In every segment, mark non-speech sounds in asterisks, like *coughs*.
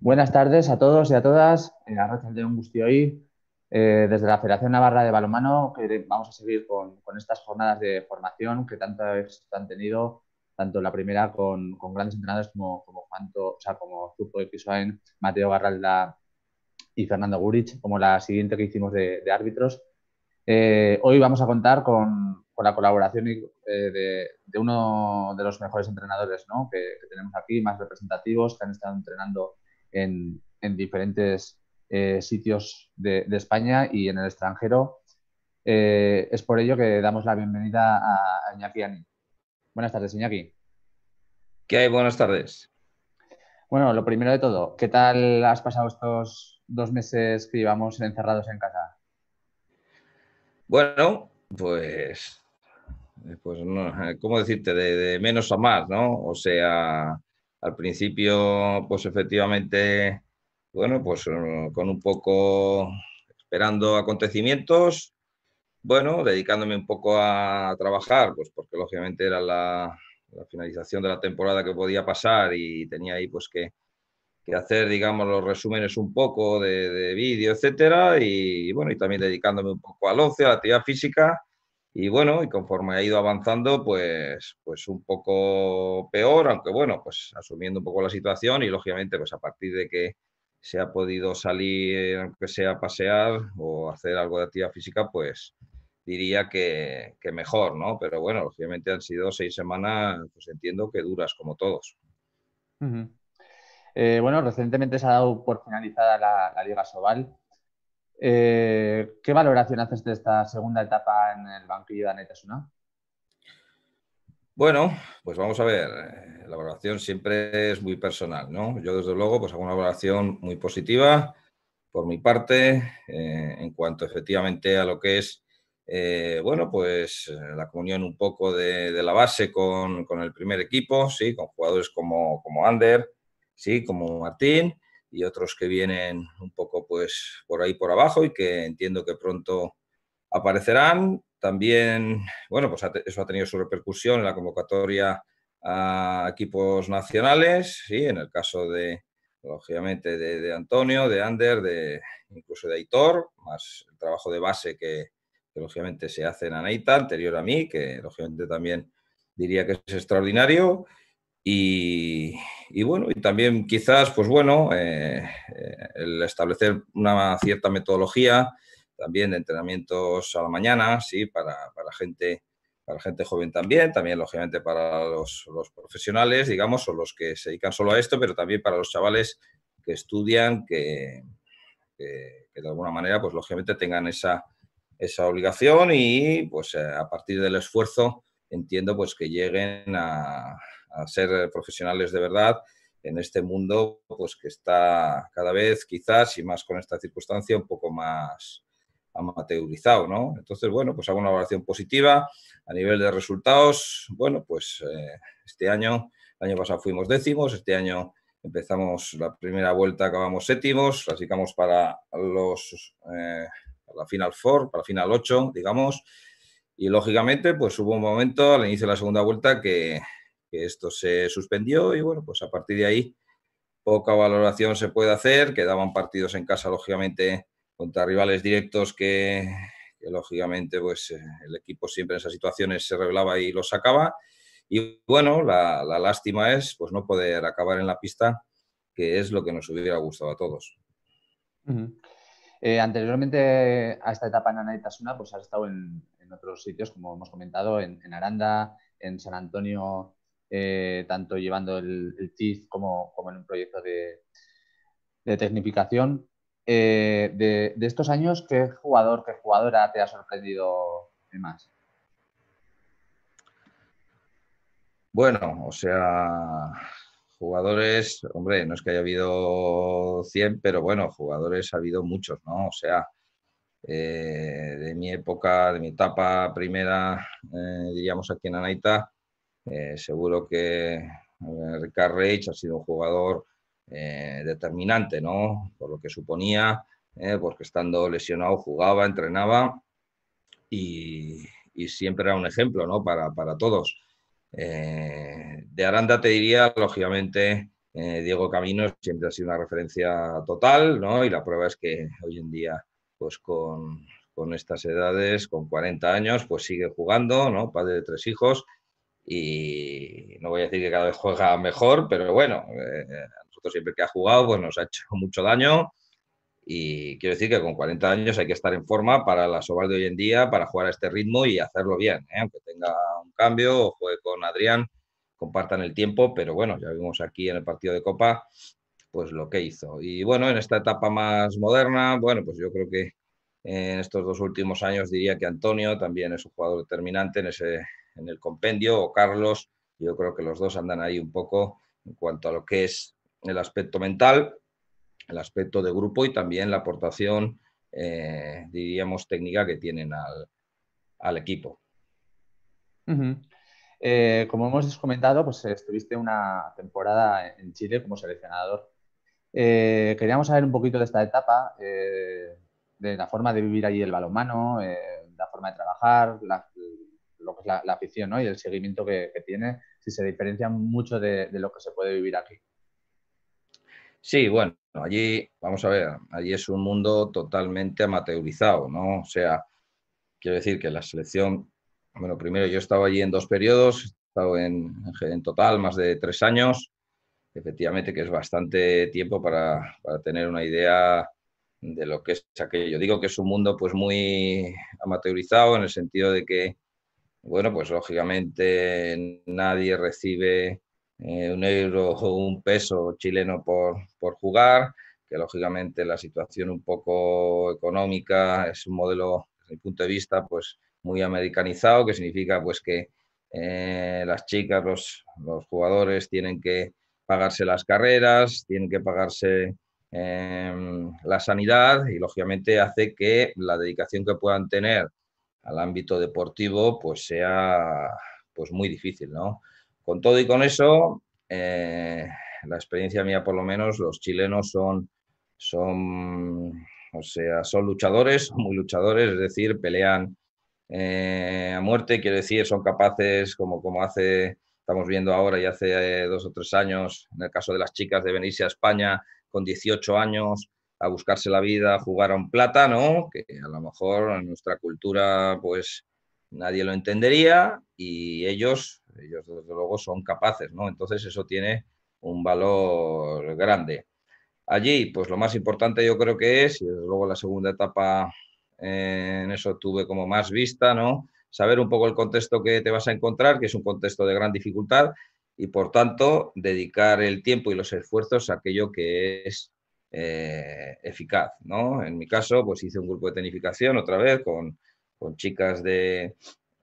Buenas tardes a todos y a todas. Eh, a de un gusto hoy. Eh, desde la Federación Navarra de Balomano vamos a seguir con, estas jornadas de formación que tanto han tenido, tanto la primera con, grandes entrenadores como, como o sea, como Zupo y Pisoen, Mateo Garralda y Fernando Gurich, como la siguiente que hicimos de, árbitros. Eh, hoy vamos a contar con, la colaboración eh, de, uno de los mejores entrenadores que, que tenemos aquí, más representativos, que han estado entrenando en, diferentes eh, sitios de, España y en el extranjero. Eh, es por ello que damos la bienvenida a, Iñaki Ani. Buenas tardes, Iñaki. ¿Qué hay? Buenas tardes. Bueno, lo primero de todo, ¿qué tal has pasado estos dos meses que llevamos encerrados en casa? Bueno, pues, pues ¿cómo decirte? de menos a más, ¿no? O sea, al principio, pues efectivamente, bueno, pues eh, con un poco esperando acontecimientos, bueno, dedicándome un poco a trabajar, pues porque lógicamente era la, finalización de la temporada que podía pasar y tenía ahí pues que, que hacer, digamos, los resúmenes un poco de, vídeo, etcétera, y, bueno, y también dedicándome un poco al ocio, a la actividad física, y bueno, y conforme ha ido avanzando, pues, pues un poco peor, aunque bueno, pues asumiendo un poco la situación y lógicamente, pues a partir de que se ha podido salir, aunque sea a pasear o hacer algo de actividad física, pues diría que, mejor, ¿no? Pero bueno, lógicamente han sido seis semanas, pues entiendo que duras como todos. Eh, bueno, recientemente se ha dado por finalizada la, la Liga Sobal. Eh, ¿Qué valoración haces de esta segunda etapa en el banquillo de Anetasuna? Bueno, pues vamos a ver. Eh, la valoración siempre es muy personal, ¿no? Yo, desde luego, pues hago una valoración muy positiva por mi parte eh, en cuanto efectivamente a lo que es, bueno, pues la comunión un poco de, la base con, el primer equipo, sí, con jugadores como, como Ander, sí, como Martín y otros que vienen un poco pues por ahí por abajo y que entiendo que pronto aparecerán. También, bueno, pues eso ha tenido su repercusión en la convocatoria a equipos nacionales, en el caso de, lógicamente, de, Antonio, de Ander, de incluso de Aitor, más el trabajo de base que, que lógicamente se hace en Anaita, anterior a mí, que lógicamente también diría que es extraordinario. Y, bueno, y también quizás, pues bueno, eh, eh, el establecer una cierta metodología también de entrenamientos a la mañana, sí, para, la gente para gente joven también, también lógicamente para los, profesionales, digamos, o los que se dedican solo a esto, pero también para los chavales que estudian, que, de alguna manera, pues lógicamente tengan esa, esa obligación y pues eh, a partir del esfuerzo entiendo pues que lleguen a, ser profesionales de verdad en este mundo pues que está cada vez quizás y más con esta circunstancia un poco más amateurizado, ¿no? Entonces, bueno, pues hago una evaluación positiva a nivel de resultados. Bueno, pues eh, este año, el año pasado fuimos décimos, este año empezamos la primera vuelta, acabamos séptimos, clasificamos para los eh, para la Final Four, para la Final 8, digamos. Y lógicamente, pues hubo un momento al inicio de la segunda vuelta que, esto se suspendió y bueno, pues a partir de ahí poca valoración se puede hacer. Quedaban partidos en casa, lógicamente, contra rivales directos que, lógicamente, pues eh, el equipo siempre en esas situaciones se revelaba y los sacaba. Y bueno, la, lástima es pues no poder acabar en la pista, que es lo que nos hubiera gustado a todos. Eh, anteriormente a esta etapa en Anaitasuna, pues has estado en, en otros sitios, como hemos comentado, en, Aranda, en San Antonio, eh, tanto llevando el, el TIF como, como, en un proyecto de, de tecnificación. Eh, de, estos años, ¿qué jugador, qué jugadora te ha sorprendido más? Bueno, o sea, jugadores, hombre, no es que haya habido 100, pero bueno, jugadores ha habido muchos, ¿no? O sea, eh, de mi época, de mi etapa primera, eh, diríamos aquí en Anaita. Eh, seguro que ricardo Reich ha sido un jugador determinante, ¿no? Por lo que suponía, porque estando lesionado jugaba, entrenaba y, siempre era un ejemplo, ¿no? Para, todos. de Aranda te diría, lógicamente, Diego Camino siempre ha sido una referencia total, ¿no? Y la prueba es que hoy en día pues con, estas edades, con 40 años, pues sigue jugando, ¿no? Padre de tres hijos. Y no voy a decir que cada vez juega mejor, pero bueno, eh, eh, nosotros siempre que ha jugado, pues nos ha hecho *laughs* mucho daño. Y quiero decir que con 40 años hay que estar en forma para la Sobal de hoy en día, para jugar a este ritmo y hacerlo bien, ¿eh? aunque tenga un cambio o juegue con Adrián, compartan el tiempo, pero bueno, ya vimos aquí en el partido de Copa pues lo que hizo. Y bueno, en esta etapa más moderna, bueno, pues yo creo que en estos dos últimos años diría que Antonio también es un jugador determinante en, ese, en el compendio, o Carlos, yo creo que los dos andan ahí un poco en cuanto a lo que es el aspecto mental, el aspecto de grupo y también la aportación, eh, diríamos, técnica que tienen al, al equipo. Eh, como hemos comentado, pues estuviste una temporada en Chile como seleccionador. Eh, queríamos saber un poquito de esta etapa, eh, de la forma de vivir allí el balonmano, eh, la forma de trabajar, la, lo que es la, afición ¿no? y el seguimiento que, tiene, si se diferencia mucho de, lo que se puede vivir aquí. Sí, bueno, allí, vamos a ver, allí es un mundo totalmente amateurizado, ¿no? O sea, quiero decir que la selección, bueno, primero yo he estado allí en dos periodos, he estado en total más de tres años, efectivamente que es bastante tiempo para, para, tener una idea de lo que es aquello. Digo que es un mundo pues muy amateurizado en el sentido de que, bueno, pues lógicamente nadie recibe eh, un euro o un peso chileno por, jugar, que lógicamente la situación un poco económica es un modelo, desde mi punto de vista, pues muy americanizado, que significa pues que eh, las chicas, los, los jugadores tienen que pagarse las carreras, tienen que pagarse em, la sanidad y lógicamente hace que la dedicación que puedan tener al ámbito deportivo pues sea pues muy difícil, Con todo y con eso, eh, la experiencia mía por lo menos, los chilenos son, son, o sea, son luchadores, *laughs* muy luchadores, es decir, pelean eh, a muerte, quiero decir, son capaces, como, como hace Estamos viendo ahora y hace eh, dos o tres años, en el caso de las chicas, de venirse a España con 18 años a buscarse la vida, a jugar a un plátano, que a lo mejor en nuestra cultura pues nadie lo entendería y ellos, ellos desde luego son capaces, ¿no? Entonces eso tiene un valor grande. Allí, pues lo más importante yo creo que es, y luego la segunda etapa eh, en eso tuve como más vista, ¿no? saber un poco el contexto que te vas a encontrar, que es un contexto de gran dificultad, y por tanto dedicar el tiempo y los esfuerzos a aquello que es eh, eficaz. ¿no? En mi caso, pues hice un grupo de tenificación otra vez con, chicas de,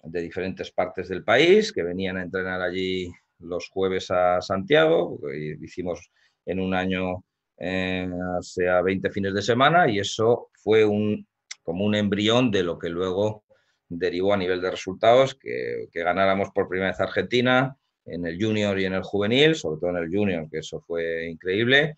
diferentes partes del país que venían a entrenar allí los jueves a Santiago. hicimos en un año eh, hacia 20 fines de semana y eso fue un, como un embrión de lo que luego derivó a nivel de resultados que, ganáramos por primera vez Argentina en el junior y en el juvenil, sobre todo en el junior, que eso fue increíble,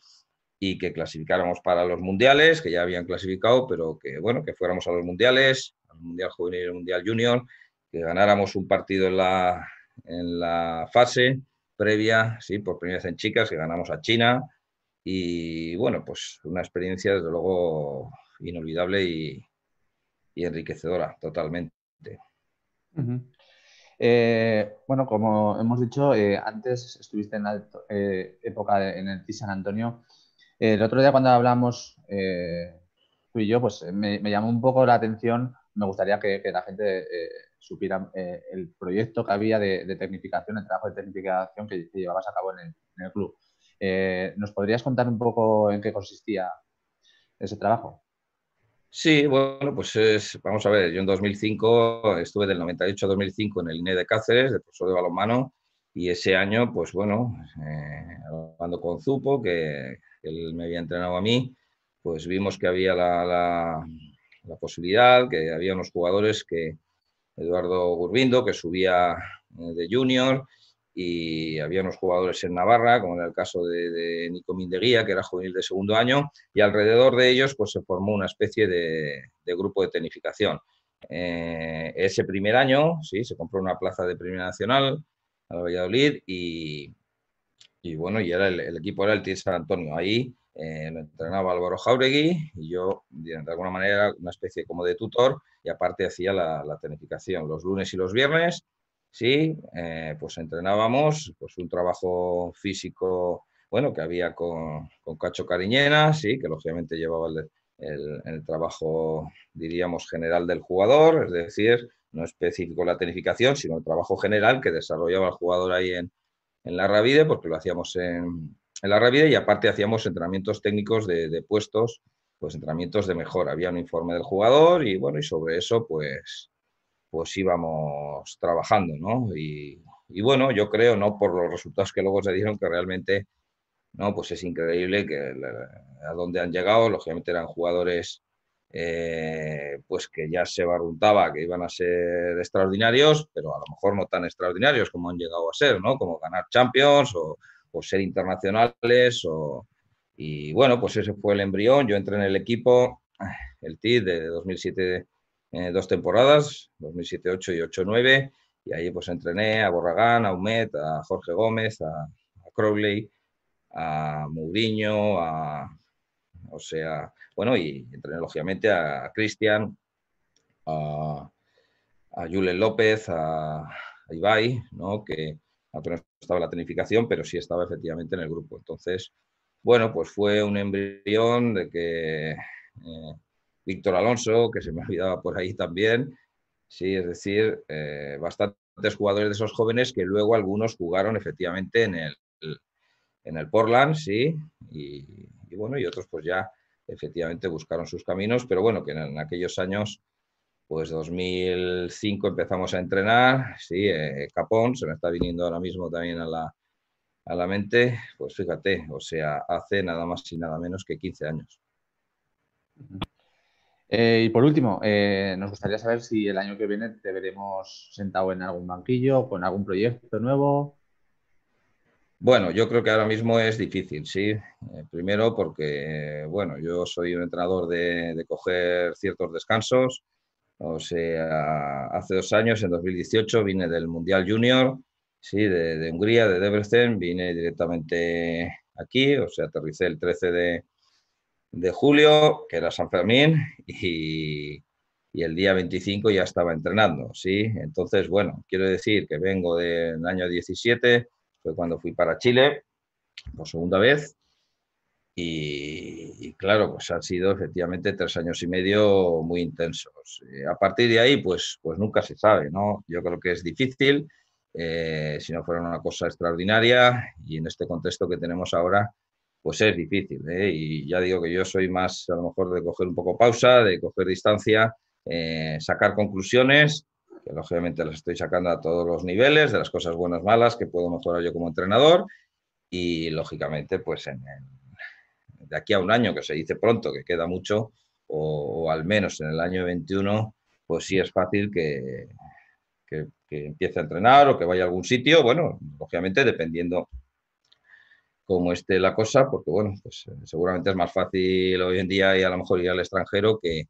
y que clasificáramos para los mundiales, que ya habían clasificado, pero que bueno, que fuéramos a los mundiales, al mundial juvenil y al mundial junior, que ganáramos un partido en la, en la fase previa, sí, por primera vez en chicas, que ganamos a China, y bueno, pues una experiencia desde luego inolvidable y enriquecedora totalmente. Este. Eh, bueno, como hemos dicho, eh, antes estuviste en la eh, época en el TI San Antonio. el otro día cuando hablamos tú y yo, pues me, llamó un poco la atención, me gustaría que, la gente supiera el proyecto que había de, tecnificación, el trabajo de tecnificación que, llevabas a cabo en el club. ¿Nos podrías contar un poco en qué consistía ese trabajo? Sí, bueno, pues vamos a ver, yo en 2005 estuve del 98 a 2005 en el INE de Cáceres, de profesor de balonmano, y ese año, pues bueno, cuando eh, hablando con Zupo, que, él me había entrenado a mí, pues vimos que había la, la posibilidad, que había unos jugadores que Eduardo Gurbindo, que subía eh, de junior, y había unos jugadores en Navarra, como en el caso de, de, Nico Mindeguía, que era juvenil de segundo año, y alrededor de ellos pues, se formó una especie de, grupo de tenificación. Eh, ese primer año, sí, se compró una plaza de Primera Nacional a la Valladolid y, y bueno, y era el, equipo era el TIR San Antonio. Ahí me eh, lo entrenaba Álvaro Jauregui y yo, de alguna manera, una especie como de tutor y aparte hacía la, la tenificación los lunes y los viernes Sí, eh, pues entrenábamos, pues un trabajo físico, bueno, que había con, Cacho Cariñena, sí, que lógicamente llevaba el, trabajo, diríamos, general del jugador, es decir, no específico la tenificación, sino el trabajo general que desarrollaba el jugador ahí en, la Ravide, porque lo hacíamos en, la Ravide y aparte hacíamos entrenamientos técnicos de, de puestos, pues entrenamientos de mejora. Había un informe del jugador y bueno, y sobre eso, pues pues íbamos trabajando, ¿no? Y, bueno, yo creo, ¿no? Por los resultados que luego se dieron, que realmente, ¿no? Pues es increíble que a dónde han llegado, lógicamente eran jugadores, eh, pues que ya se baruntaba que iban a ser extraordinarios, pero a lo mejor no tan extraordinarios como han llegado a ser, ¿no? Como ganar Champions o, o ser internacionales Y bueno, pues ese fue el embrión, yo entré en el equipo, el TID de 2007 eh, dos temporadas, 2007-8 y 8-9, y ahí pues entrené a Borragán, a Humet, a Jorge Gómez, a, Crowley, a Mourinho, a, o sea, bueno, y entrené lógicamente a Cristian, a, a López, a, Ibai, ¿no? que no estaba la tenificación, pero sí estaba efectivamente en el grupo. Entonces, bueno, pues fue un embrión de que eh, Víctor Alonso, que se me olvidaba por ahí también. Sí, es decir, eh, bastantes jugadores de esos jóvenes que luego algunos jugaron efectivamente en el, en el Portland, sí, y, bueno, y otros pues ya efectivamente buscaron sus caminos, pero bueno, que en, aquellos años, pues 2005 empezamos a entrenar, sí, eh, eh, Capón, se me está viniendo ahora mismo también a la, mente, pues fíjate, o sea, hace nada más y nada menos que 15 años. Eh, y por último, eh, nos gustaría saber si el año que viene te veremos sentado en algún banquillo, con algún proyecto nuevo. Bueno, yo creo que ahora mismo es difícil, sí. Eh, primero porque, bueno, yo soy un entrenador de, coger ciertos descansos. O sea, hace dos años, en 2018, vine del Mundial Junior, sí, de, de Hungría, de Debrecen, vine directamente aquí, o sea, aterricé el 13 de, de julio, que era San Fermín, y, el día 25 ya estaba entrenando, ¿sí? Entonces, bueno, quiero decir que vengo del año 17, fue cuando fui para Chile por segunda vez, y, claro, pues han sido efectivamente tres años y medio muy intensos. Eh, a partir de ahí, pues, pues nunca se sabe, ¿no? Yo creo que es difícil, eh, si no fuera una cosa extraordinaria, y en este contexto que tenemos ahora, pues es difícil. ¿eh? Y ya digo que yo soy más, a lo mejor, de coger un poco pausa, de coger distancia, eh, sacar conclusiones, que lógicamente las estoy sacando a todos los niveles, de las cosas buenas, malas, que puedo mejorar yo como entrenador. Y lógicamente, pues de aquí a un año, que se dice pronto, que queda mucho, o, al menos en el año 21, pues sí es fácil que, que empiece a entrenar o que vaya a algún sitio, bueno, lógicamente dependiendo como esté la cosa, porque bueno, pues eh, seguramente es más fácil hoy en día y a lo mejor ir al extranjero que,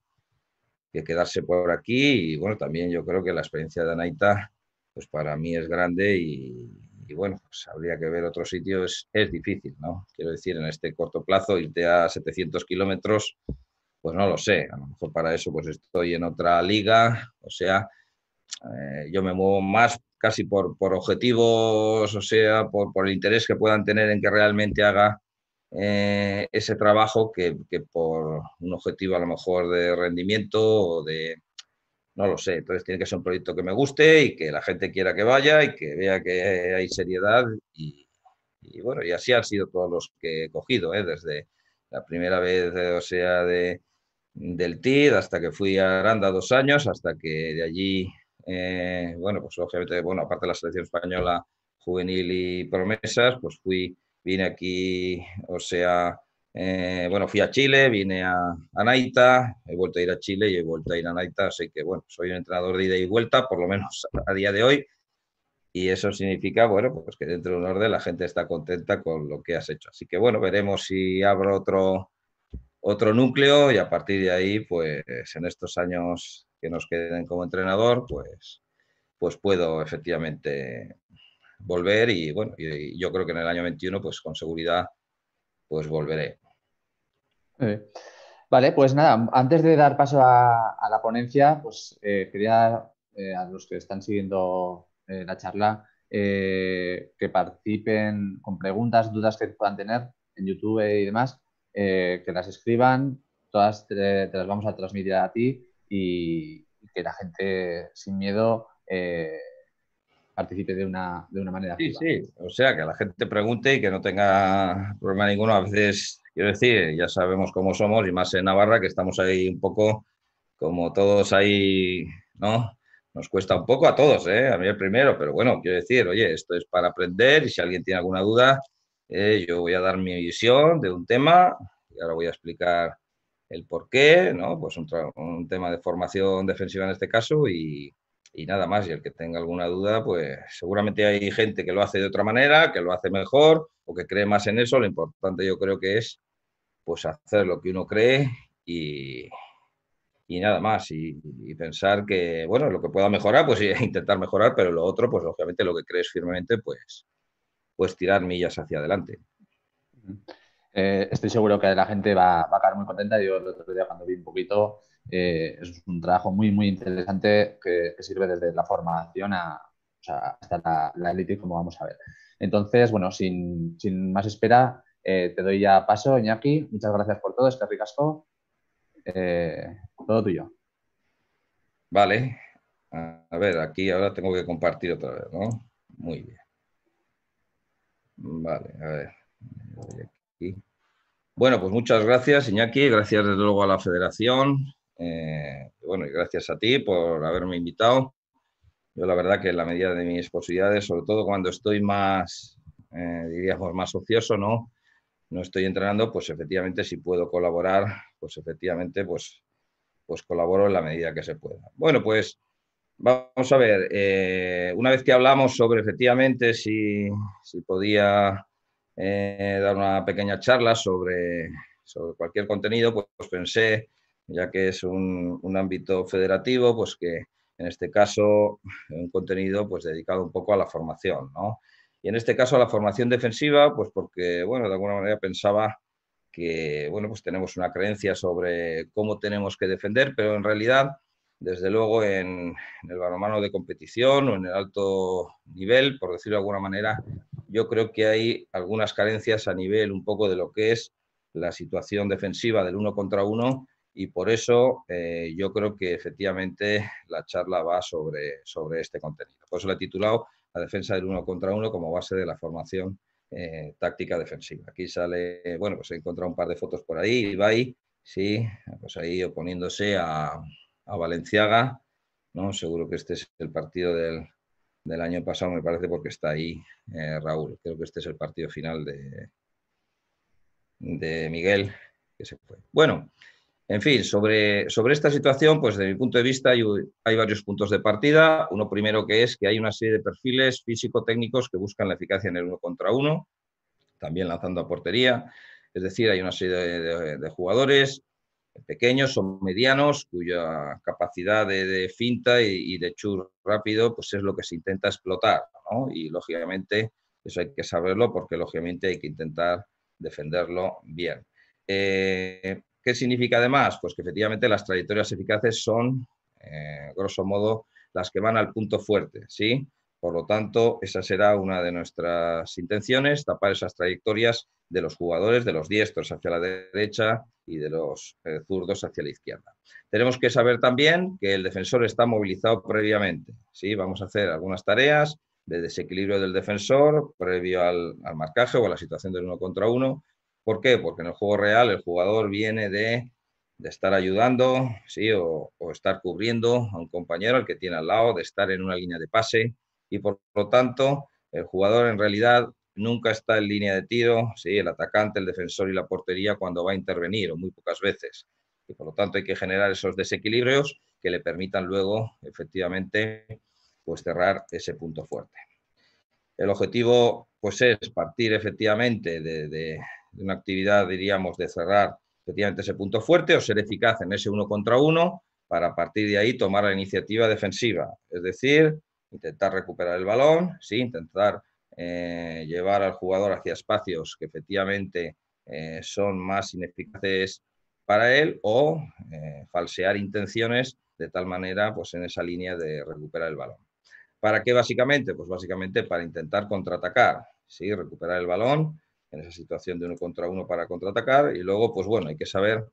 quedarse por aquí. Y bueno, también yo creo que la experiencia de Anaita, pues para mí es grande y, bueno, pues habría que ver otro sitio, es, difícil, ¿no? Quiero decir, en este corto plazo, irte a 700 kilómetros, pues no lo sé, a lo mejor para eso pues estoy en otra liga, o sea, eh, yo me muevo más casi por, por objetivos, o sea, por, el interés que puedan tener en que realmente haga eh, ese trabajo que, por un objetivo a lo mejor de rendimiento o de... No lo sé, entonces tiene que ser un proyecto que me guste y que la gente quiera que vaya y que vea que hay seriedad. Y, bueno, y así han sido todos los que he cogido, ¿eh? desde la primera vez, eh, o sea, de, del TID hasta que fui a Aranda dos años, hasta que de allí eh, bueno, pues obviamente, bueno, aparte de la selección española juvenil y promesas, pues fui, vine aquí, o sea, eh, bueno, fui a Chile, vine a, Naita, he vuelto a ir a Chile y he vuelto a ir a Naita, así que bueno, soy un entrenador de ida y vuelta, por lo menos a, a día de hoy, y eso significa, bueno, pues que dentro de un orden la gente está contenta con lo que has hecho. Así que bueno, veremos si abro otro otro núcleo y a partir de ahí, pues en estos años que nos queden como entrenador, pues, pues puedo efectivamente volver y bueno, y yo creo que en el año 21, pues con seguridad, pues volveré. Vale, pues nada, antes de dar paso a, la ponencia, pues eh, quería eh, a los que están siguiendo eh, la charla que participen con preguntas, dudas que puedan tener en YouTube y demás. Eh, que las escriban, todas te, las vamos a transmitir a ti y que la gente sin miedo eh, participe de una, de una manera. Sí, sí, o sea, que la gente pregunte y que no tenga problema ninguno. A veces, quiero decir, ya sabemos cómo somos y más en Navarra, que estamos ahí un poco como todos ahí, ¿no? Nos cuesta un poco a todos, ¿eh? a mí el primero, pero bueno, quiero decir, oye, esto es para aprender y si alguien tiene alguna duda, eh, yo voy a dar mi visión de un tema y ahora voy a explicar el por qué, ¿no? Pues un, tema de formación defensiva en este caso y, nada más. Y el que tenga alguna duda, pues seguramente hay gente que lo hace de otra manera, que lo hace mejor o que cree más en eso. Lo importante yo creo que es pues hacer lo que uno cree y, nada más. Y, pensar que, bueno, lo que pueda mejorar, pues *laughs* intentar mejorar, pero lo otro, pues obviamente lo que crees firmemente, pues pues tirar millas hacia adelante. Eh, estoy seguro que la gente va, a quedar muy contenta. Yo el otro día cuando vi un poquito, eh, es un trabajo muy, muy interesante que, sirve desde la formación hasta la, elite, como vamos a ver. Entonces, bueno, sin, más espera, eh, te doy ya paso, Iñaki. Muchas gracias por todo, es que ricasco. todo tuyo. Vale. A ver, aquí ahora tengo que compartir otra vez, ¿no? Muy bien. Vale, a ver. Bueno, pues muchas gracias, Iñaki. Gracias desde luego a la federación. Eh, bueno, y gracias a ti por haberme invitado. Yo la verdad que en la medida de mis posibilidades, sobre todo cuando estoy más, eh, diríamos, más ocioso, ¿no? No estoy entrenando, pues efectivamente si puedo colaborar, pues efectivamente, pues, pues colaboro en la medida que se pueda. Bueno, pues Vamos a ver, eh, una vez que hablamos sobre efectivamente si, podía eh, dar una pequeña charla sobre, cualquier contenido, pues, pues, pensé, ya que es un, ámbito federativo, pues que en este caso un contenido pues dedicado un poco a la formación, ¿no? Y en este caso a la formación defensiva, pues porque, bueno, de alguna manera pensaba que, bueno, pues tenemos una creencia sobre cómo tenemos que defender, pero en realidad desde luego en, el balonmano de competición o en el alto nivel, por decirlo de alguna manera, yo creo que hay algunas carencias a nivel un poco de lo que es la situación defensiva del uno contra uno y por eso eh, yo creo que efectivamente la charla va sobre, sobre este contenido. Por eso la he titulado La defensa del uno contra uno como base de la formación eh, táctica defensiva. Aquí sale, bueno, pues he encontrado un par de fotos por ahí, y Ibai, sí, pues ahí oponiéndose a, a Valenciaga, ¿no? Seguro que este es el partido del, año pasado, me parece, porque está ahí eh, Raúl. Creo que este es el partido final de, de Miguel, que se fue. Bueno, en fin, sobre, sobre esta situación, pues desde mi punto de vista hay, varios puntos de partida. Uno primero que es que hay una serie de perfiles físico-técnicos que buscan la eficacia en el uno contra uno, también lanzando a portería. Es decir, hay una serie de jugadores pequeños, o medianos, cuya capacidad de, finta y, de chur rápido pues es lo que se intenta explotar. Y lógicamente eso hay que saberlo porque lógicamente hay que intentar defenderlo bien. Eh, ¿Qué significa además? Pues que efectivamente las trayectorias eficaces son, eh, grosso modo, las que van al punto fuerte, ¿sí? Por lo tanto, esa será una de nuestras intenciones, tapar esas trayectorias de los jugadores, de los diestros hacia la derecha y de los eh, zurdos hacia la izquierda. Tenemos que saber también que el defensor está movilizado previamente. ¿sí? Vamos a hacer algunas tareas de desequilibrio del defensor previo al, marcaje o a la situación del uno contra uno. ¿Por qué? Porque en el juego real el jugador viene de, estar ayudando ¿sí? o, o estar cubriendo a un compañero al que tiene al lado, de estar en una línea de pase y por lo tanto el jugador en realidad nunca está en línea de tiro, ¿sí? el atacante, el defensor y la portería cuando va a intervenir, o muy pocas veces. Y por lo tanto hay que generar esos desequilibrios que le permitan luego, efectivamente, pues cerrar ese punto fuerte. El objetivo, pues es partir efectivamente de, una actividad, diríamos, de cerrar efectivamente ese punto fuerte o ser eficaz en ese uno contra uno para partir de ahí tomar la iniciativa defensiva. Es decir, intentar recuperar el balón, ¿sí? intentar eh, llevar al jugador hacia espacios que efectivamente eh, son más ineficaces para él o eh, falsear intenciones de tal manera pues en esa línea de recuperar el balón. ¿Para qué básicamente? Pues básicamente para intentar contraatacar, ¿sí? recuperar el balón en esa situación de uno contra uno para contraatacar y luego pues bueno, hay que saber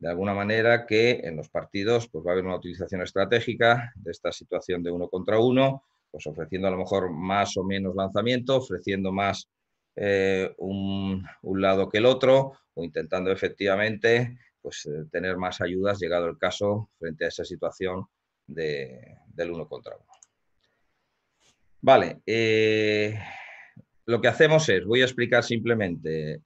de alguna manera que en los partidos pues va a haber una utilización estratégica de esta situación de uno contra uno pues ofreciendo a lo mejor más o menos lanzamiento, ofreciendo más eh, un, lado que el otro o intentando efectivamente pues, eh, tener más ayudas llegado el caso frente a esa situación del uno contra uno. Vale, eh, lo que hacemos es, voy a explicar simplemente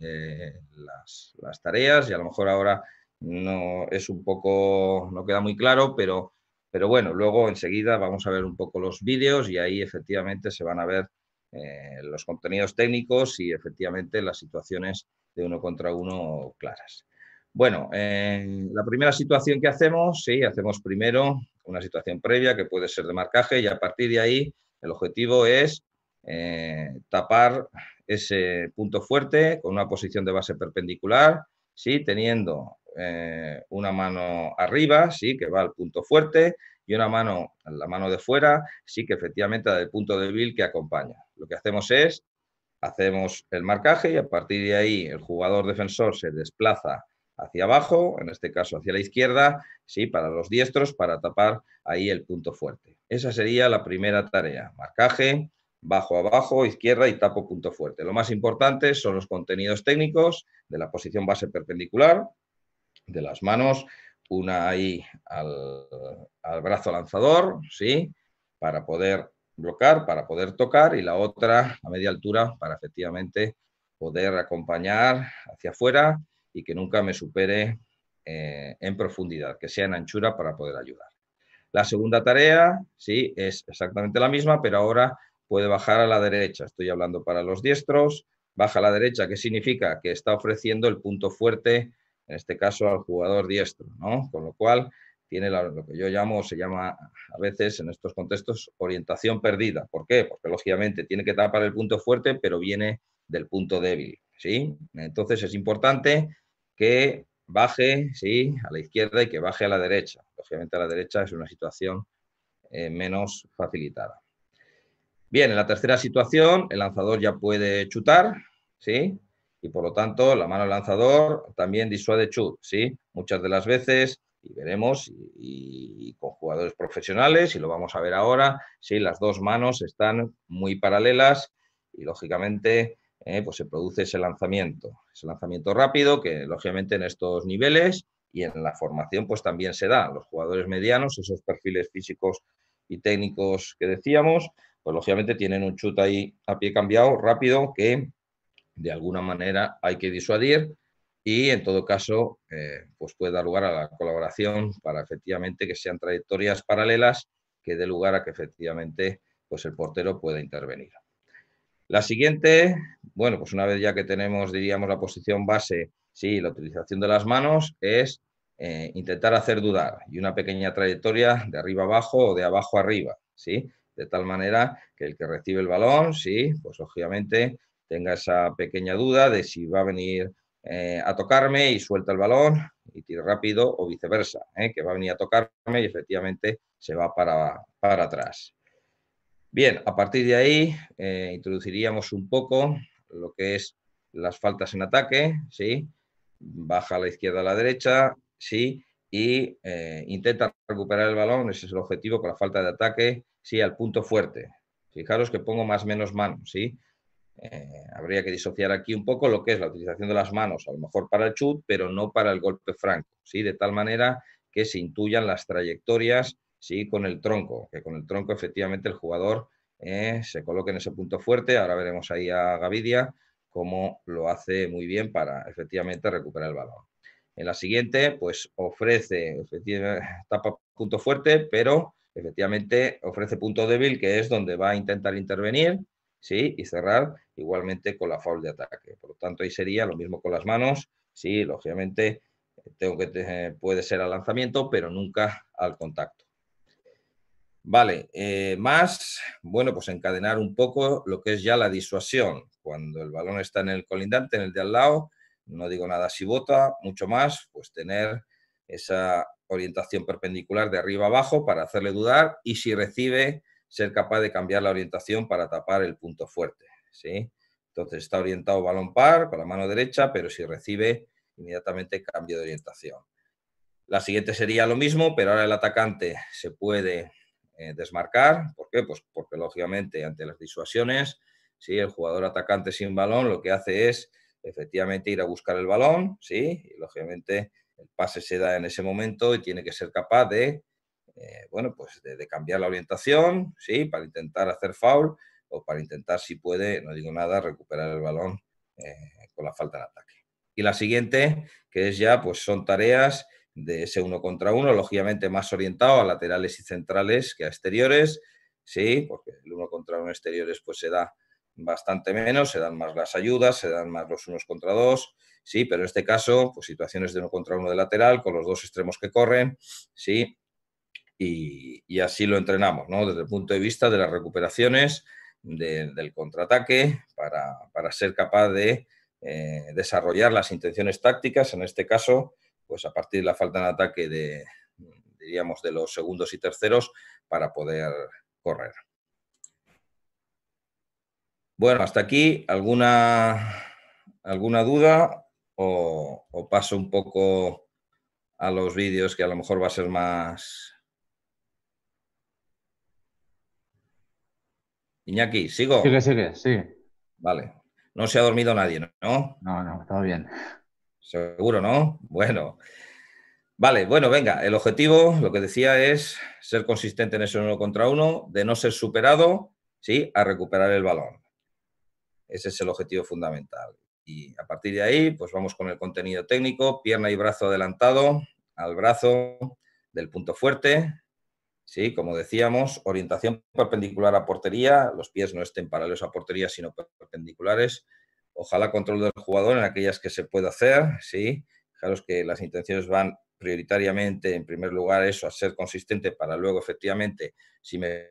las, tareas y a lo mejor ahora no es un poco, no queda muy claro, pero pero bueno, luego enseguida vamos a ver un poco los vídeos y ahí efectivamente se van a ver eh, los contenidos técnicos y efectivamente las situaciones de uno contra uno claras. Bueno, eh, la primera situación que hacemos, sí, hacemos primero una situación previa que puede ser de marcaje y a partir de ahí el objetivo es eh, tapar ese punto fuerte con una posición de base perpendicular, sí, teniendo eh, una mano arriba, sí, que va al punto fuerte, y una mano, la mano de fuera, sí, que efectivamente del punto débil que acompaña. Lo que hacemos es, hacemos el marcaje y a partir de ahí el jugador defensor se desplaza hacia abajo, en este caso hacia la izquierda, sí, para los diestros, para tapar ahí el punto fuerte. Esa sería la primera tarea, marcaje, bajo abajo, izquierda y tapo punto fuerte. Lo más importante son los contenidos técnicos de la posición base perpendicular, de las manos, una ahí al, brazo lanzador, ¿sí? Para poder bloquear, para poder tocar, y la otra a media altura para efectivamente poder acompañar hacia afuera y que nunca me supere eh, en profundidad, que sea en anchura para poder ayudar. La segunda tarea, sí, es exactamente la misma, pero ahora puede bajar a la derecha. Estoy hablando para los diestros. Baja a la derecha, que significa que está ofreciendo el punto fuerte en este caso al jugador diestro, ¿no? Con lo cual tiene lo que yo llamo, se llama a veces en estos contextos orientación perdida. ¿Por qué? Porque lógicamente tiene que tapar el punto fuerte, pero viene del punto débil, ¿sí? Entonces es importante que baje, ¿sí? A la izquierda y que baje a la derecha. Lógicamente a la derecha es una situación eh, menos facilitada. Bien, en la tercera situación el lanzador ya puede chutar, ¿sí? y por lo tanto la mano lanzador también disuade chut, ¿sí? Muchas de las veces, y veremos, y, con jugadores profesionales, y lo vamos a ver ahora, ¿sí? Las dos manos están muy paralelas y lógicamente eh, pues se produce ese lanzamiento, ese lanzamiento rápido que lógicamente en estos niveles y en la formación pues también se da. Los jugadores medianos, esos perfiles físicos y técnicos que decíamos, pues lógicamente tienen un chut ahí a pie cambiado rápido que de alguna manera hay que disuadir y en todo caso eh, pues puede dar lugar a la colaboración para efectivamente que sean trayectorias paralelas que dé lugar a que efectivamente pues el portero pueda intervenir. La siguiente, bueno, pues una vez ya que tenemos, diríamos, la posición base, sí, la utilización de las manos, es eh, intentar hacer dudar y una pequeña trayectoria de arriba abajo o de abajo arriba, ¿sí? De tal manera que el que recibe el balón, sí, pues lógicamente tenga esa pequeña duda de si va a venir eh, a tocarme y suelta el balón y tira rápido o viceversa, eh, que va a venir a tocarme y efectivamente se va para, para atrás. Bien, a partir de ahí eh, introduciríamos un poco lo que es las faltas en ataque, ¿sí? baja a la izquierda a la derecha, ¿sí? y intenta recuperar el balón, ese es el objetivo con la falta de ataque, ¿sí? al punto fuerte. Fijaros que pongo más menos mano, ¿sí? Eh, habría que disociar aquí un poco lo que es la utilización de las manos, a lo mejor para el chute pero no para el golpe franco, ¿sí? de tal manera que se intuyan las trayectorias ¿sí? con el tronco, que con el tronco efectivamente el jugador eh, se coloque en ese punto fuerte. Ahora veremos ahí a Gavidia cómo lo hace muy bien para efectivamente recuperar el balón. En la siguiente, pues ofrece, tapa punto fuerte, pero efectivamente ofrece punto débil, que es donde va a intentar intervenir y cerrar igualmente con la foul de ataque. Por lo tanto, ahí sería lo mismo con las manos, sí, lógicamente tengo que eh, puede ser al lanzamiento, pero nunca al contacto. Vale, eh, más, bueno, pues encadenar un poco lo que es ya la disuasión. Cuando el balón está en el colindante, en el de al lado, no digo nada si bota, mucho más, pues tener esa orientación perpendicular de arriba abajo para hacerle dudar y si recibe ser capaz de cambiar la orientación para tapar el punto fuerte. ¿sí? Entonces está orientado balón par con la mano derecha, pero si recibe, inmediatamente cambio de orientación. La siguiente sería lo mismo, pero ahora el atacante se puede eh, desmarcar. ¿Por qué? Pues porque lógicamente ante las disuasiones, el jugador atacante sin balón lo que hace es efectivamente ir a buscar el balón, ¿sí? y lógicamente el pase se da en ese momento y tiene que ser capaz de eh, bueno, pues de, cambiar la orientación, sí, para intentar hacer foul o para intentar, si puede, no digo nada, recuperar el balón eh, con la falta de ataque. Y la siguiente, que es ya, pues son tareas de ese uno contra uno, lógicamente más orientado a laterales y centrales que a exteriores, sí, porque el uno contra uno exteriores pues se da bastante menos, se dan más las ayudas, se dan más los unos contra dos, sí, pero en este caso, pues situaciones de uno contra uno de lateral, con los dos extremos que corren, sí, y, así lo entrenamos, ¿no? Desde el punto de vista de las recuperaciones, del contraataque, para, ser capaz de eh, desarrollar las intenciones tácticas, en este caso, pues a partir de la falta en ataque de, diríamos, de los segundos y terceros, para poder correr. Bueno, hasta aquí, ¿alguna, alguna duda? O, o paso un poco a los vídeos que a lo mejor va a ser más, Iñaki, ¿sigo? Sigue, sigue, sí. Vale. No se ha dormido nadie, ¿no? No, no, todo bien. Seguro, ¿no? Bueno. Vale, bueno, venga, el objetivo, lo que decía es ser consistente en ese uno contra uno, de no ser superado, ¿sí? A recuperar el balón. Ese es el objetivo fundamental. Y a partir de ahí, pues vamos con el contenido técnico, pierna y brazo adelantado al brazo del punto fuerte, ¿sí? Como decíamos, orientación perpendicular a portería, los pies no estén paralelos a portería, sino perpendiculares. Ojalá control del jugador en aquellas que se puede hacer, ¿sí? Fijaros que las intenciones van prioritariamente, en primer lugar, eso, a ser consistente para luego, efectivamente, si me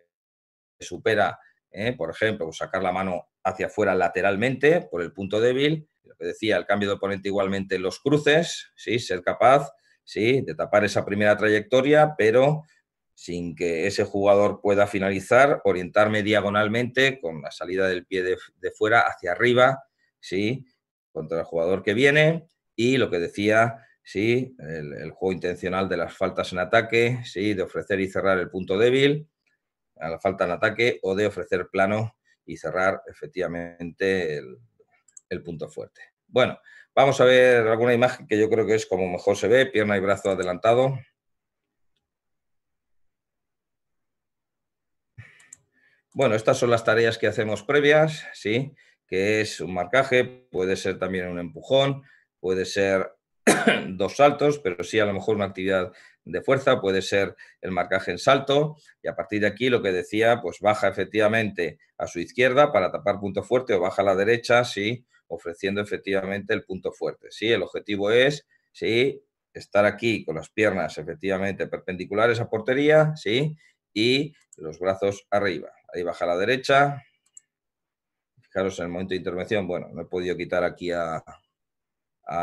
supera, ¿eh? por ejemplo, pues sacar la mano hacia afuera lateralmente por el punto débil, lo que decía, el cambio de oponente igualmente los cruces, ¿sí? ser capaz ¿sí? de tapar esa primera trayectoria, pero sin que ese jugador pueda finalizar, orientarme diagonalmente con la salida del pie de, fuera hacia arriba, ¿sí? contra el jugador que viene y lo que decía, ¿sí? el, juego intencional de las faltas en ataque, ¿sí? de ofrecer y cerrar el punto débil a la falta en ataque o de ofrecer plano y cerrar efectivamente el punto fuerte. Bueno, vamos a ver alguna imagen que yo creo que es como mejor se ve, pierna y brazo adelantado. Bueno, estas son las tareas que hacemos previas, ¿sí? Que es un marcaje, puede ser también un empujón, puede ser *coughs* dos saltos, pero sí a lo mejor una actividad de fuerza, puede ser el marcaje en salto, y a partir de aquí lo que decía, pues baja efectivamente a su izquierda para tapar punto fuerte o baja a la derecha, sí, ofreciendo efectivamente el punto fuerte. Sí, el objetivo es, sí, estar aquí con las piernas efectivamente perpendiculares a portería, sí, y los brazos arriba ahí baja a la derecha. Fijaros en el momento de intervención, bueno, no he podido quitar aquí a, a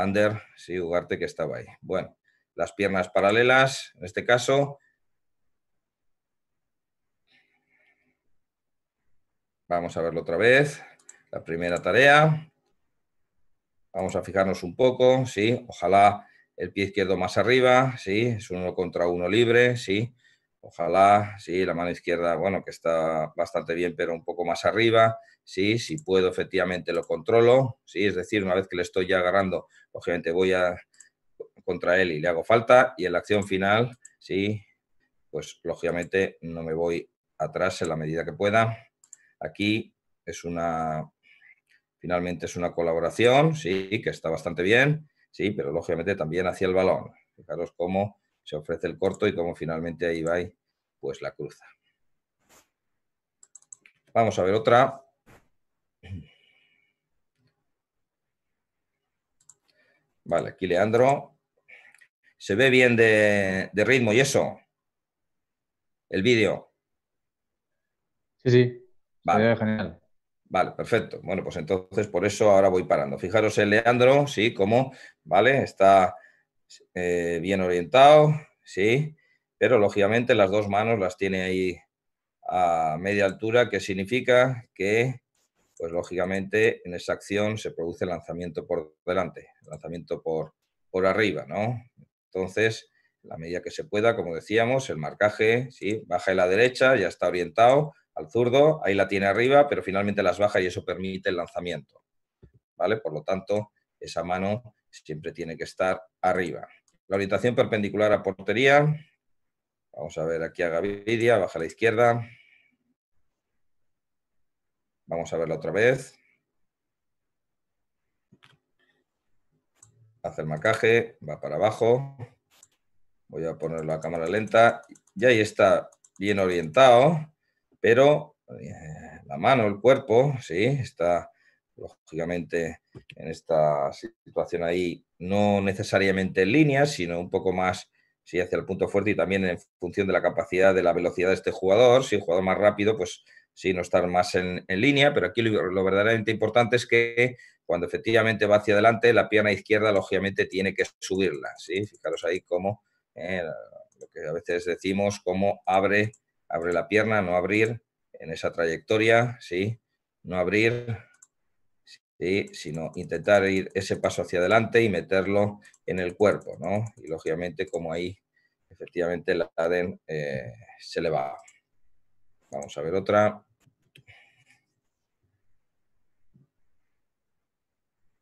Ander, sí, Ugarte que estaba ahí. Bueno, las piernas paralelas, en este caso. Vamos a verlo otra vez. La primera tarea. Vamos a fijarnos un poco, sí, ojalá el pie izquierdo más arriba, sí, es uno contra uno libre, sí. Ojalá, sí, la mano izquierda, bueno, que está bastante bien, pero un poco más arriba. Sí, si puedo, efectivamente lo controlo. Sí, es decir, una vez que le estoy ya agarrando, lógicamente voy a contra él y le hago falta. Y en la acción final, sí, pues lógicamente no me voy atrás en la medida que pueda. Aquí es una, finalmente es una colaboración, sí, que está bastante bien, sí, pero lógicamente también hacia el balón. Fijaros cómo se ofrece el corto y como finalmente ahí va, pues la cruza. Vamos a ver otra. Vale, aquí Leandro. ¿Se ve bien de, ritmo y eso? El vídeo. Sí, sí. Vale. genial. Vale, perfecto. Bueno, pues entonces por eso ahora voy parando. Fijaros en Leandro, sí, cómo, ¿vale? Está eh, bien orientado, sí, pero lógicamente las dos manos las tiene ahí a media altura, que significa que, pues lógicamente, en esa acción se produce el lanzamiento por delante, lanzamiento por, por arriba, ¿no? Entonces, la medida que se pueda, como decíamos, el marcaje, sí, baja a la derecha, ya está orientado al zurdo, ahí la tiene arriba, pero finalmente las baja y eso permite el lanzamiento, ¿vale? Por lo tanto, esa mano siempre tiene que estar arriba. La orientación perpendicular a portería. Vamos a ver aquí a Gavidia, baja a la izquierda. Vamos a verla otra vez. Hace el marcaje, va para abajo. Voy a poner la cámara lenta. Y ahí está bien orientado, pero eh, la mano, el cuerpo, sí, está lógicamente en esta situación ahí, no necesariamente en línea, sino un poco más hacia el punto fuerte y también en función de la capacidad, de la velocidad de este jugador, si un jugador más rápido, pues sí, no estar más en, línea, pero aquí lo, verdaderamente importante es que cuando efectivamente va hacia adelante, la pierna izquierda lógicamente tiene que subirla, ¿sí? Fijaros ahí cómo, eh, lo que a veces decimos, cómo abre, abre la pierna, no abrir en esa trayectoria, ¿sí? No abrir, sino intentar ir ese paso hacia adelante y meterlo en el cuerpo, ¿no? Y lógicamente como ahí efectivamente la ADEN eh, se le va. Vamos a ver otra.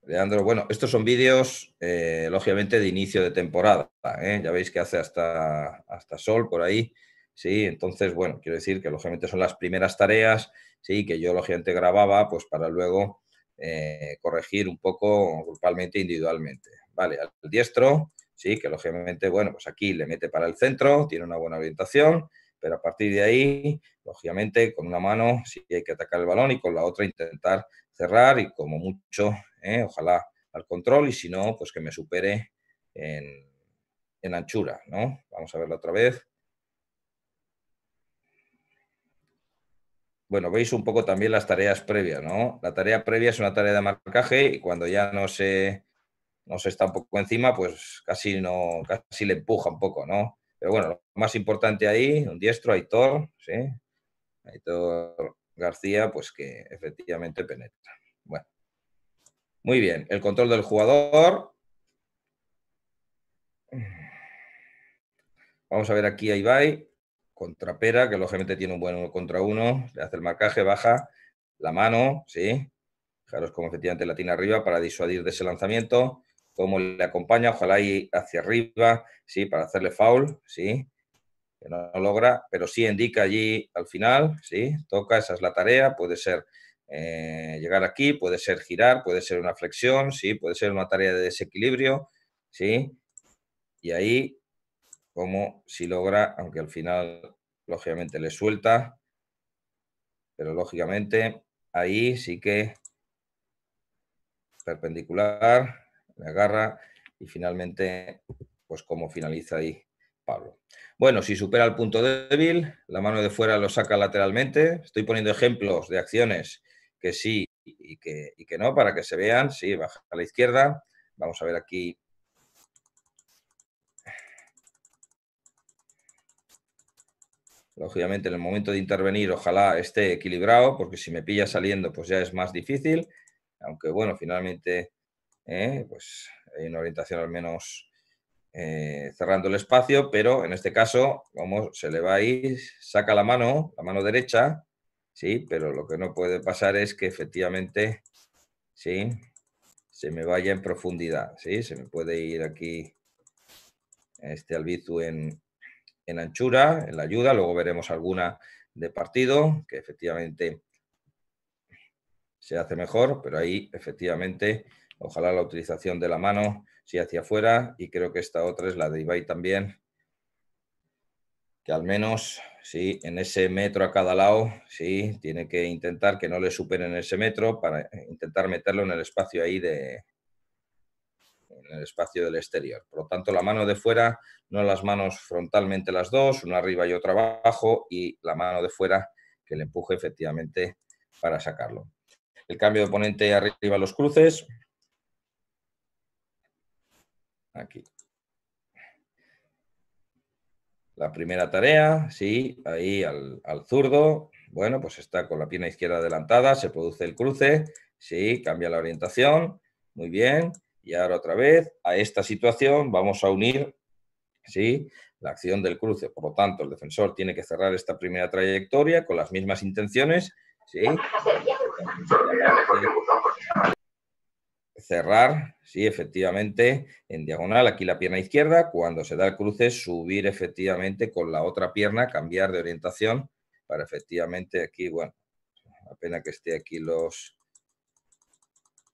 Leandro, bueno, estos son vídeos, eh, lógicamente, de inicio de temporada. ¿eh? Ya veis que hace hasta, hasta sol por ahí. Sí, entonces, bueno, quiero decir que lógicamente son las primeras tareas, sí, que yo lógicamente grababa, pues para luego eh, corregir un poco grupalmente, individualmente. Vale, al diestro, sí, que lógicamente, bueno, pues aquí le mete para el centro, tiene una buena orientación, pero a partir de ahí, lógicamente, con una mano sí hay que atacar el balón y con la otra intentar cerrar y como mucho, eh, ojalá al control y si no, pues que me supere en, en anchura, ¿no? Vamos a verlo otra vez. bueno, veis un poco también las tareas previas, ¿no? La tarea previa es una tarea de marcaje y cuando ya no se, no se está un poco encima, pues casi, no, casi le empuja un poco, ¿no? Pero bueno, lo más importante ahí, un diestro, Aitor, ¿sí? Aitor García, pues que efectivamente penetra. Bueno, muy bien, el control del jugador. Vamos a ver aquí ahí Ibai contra Pera, que lógicamente tiene un buen uno contra uno, le hace el marcaje, baja la mano, ¿sí? Fijaros cómo efectivamente la tiene arriba para disuadir de ese lanzamiento, cómo le acompaña, ojalá y hacia arriba, ¿sí? Para hacerle foul, ¿sí? Que no, logra, pero sí indica allí al final, ¿sí? Toca, esa es la tarea, puede ser eh, llegar aquí, puede ser girar, puede ser una flexión, ¿sí? Puede ser una tarea de desequilibrio, ¿sí? Y ahí como si logra, aunque al final, lógicamente, le suelta, pero lógicamente ahí sí que perpendicular, le agarra y finalmente, pues cómo finaliza ahí Pablo. Bueno, si supera el punto débil, la mano de fuera lo saca lateralmente. Estoy poniendo ejemplos de acciones que sí y que, y que no para que se vean. Sí, baja a la izquierda. Vamos a ver aquí Lógicamente, en el momento de intervenir, ojalá esté equilibrado, porque si me pilla saliendo, pues ya es más difícil. Aunque bueno, finalmente, eh, pues hay una orientación al menos eh, cerrando el espacio, pero en este caso, vamos se le va a ir, saca la mano, la mano derecha, sí, pero lo que no puede pasar es que efectivamente, sí, se me vaya en profundidad, sí, se me puede ir aquí este albizu en, en anchura, en la ayuda, luego veremos alguna de partido, que efectivamente se hace mejor, pero ahí efectivamente ojalá la utilización de la mano si hacia afuera y creo que esta otra es la de Ibai también, que al menos sí, en ese metro a cada lado, sí, tiene que intentar que no le superen ese metro para intentar meterlo en el espacio ahí de, en el espacio del exterior. Por lo tanto, la mano de fuera, no las manos frontalmente las dos, una arriba y otra abajo, y la mano de fuera que le empuje efectivamente para sacarlo. El cambio de oponente arriba los cruces. Aquí. La primera tarea, sí, ahí al zurdo. Bueno, pues está con la pierna izquierda adelantada, se produce el cruce, sí, cambia la orientación, muy bien. Y ahora otra vez, a esta situación vamos a unir ¿sí? la acción del cruce. Por lo tanto, el defensor tiene que cerrar esta primera trayectoria con las mismas intenciones. ¿sí? Cerrar, sí, efectivamente, en diagonal, aquí la pierna izquierda. Cuando se da el cruce, subir efectivamente con la otra pierna, cambiar de orientación para efectivamente aquí, bueno, apenas pena que esté aquí los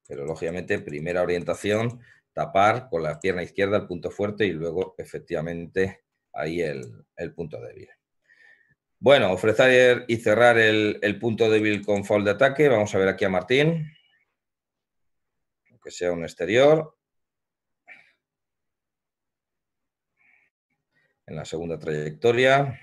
pero lógicamente, primera orientación, tapar con la pierna izquierda el punto fuerte y luego efectivamente ahí el, punto débil. Bueno, ofrecer y cerrar el, punto débil con fall de ataque. Vamos a ver aquí a Martín. Que sea un exterior. En la segunda trayectoria.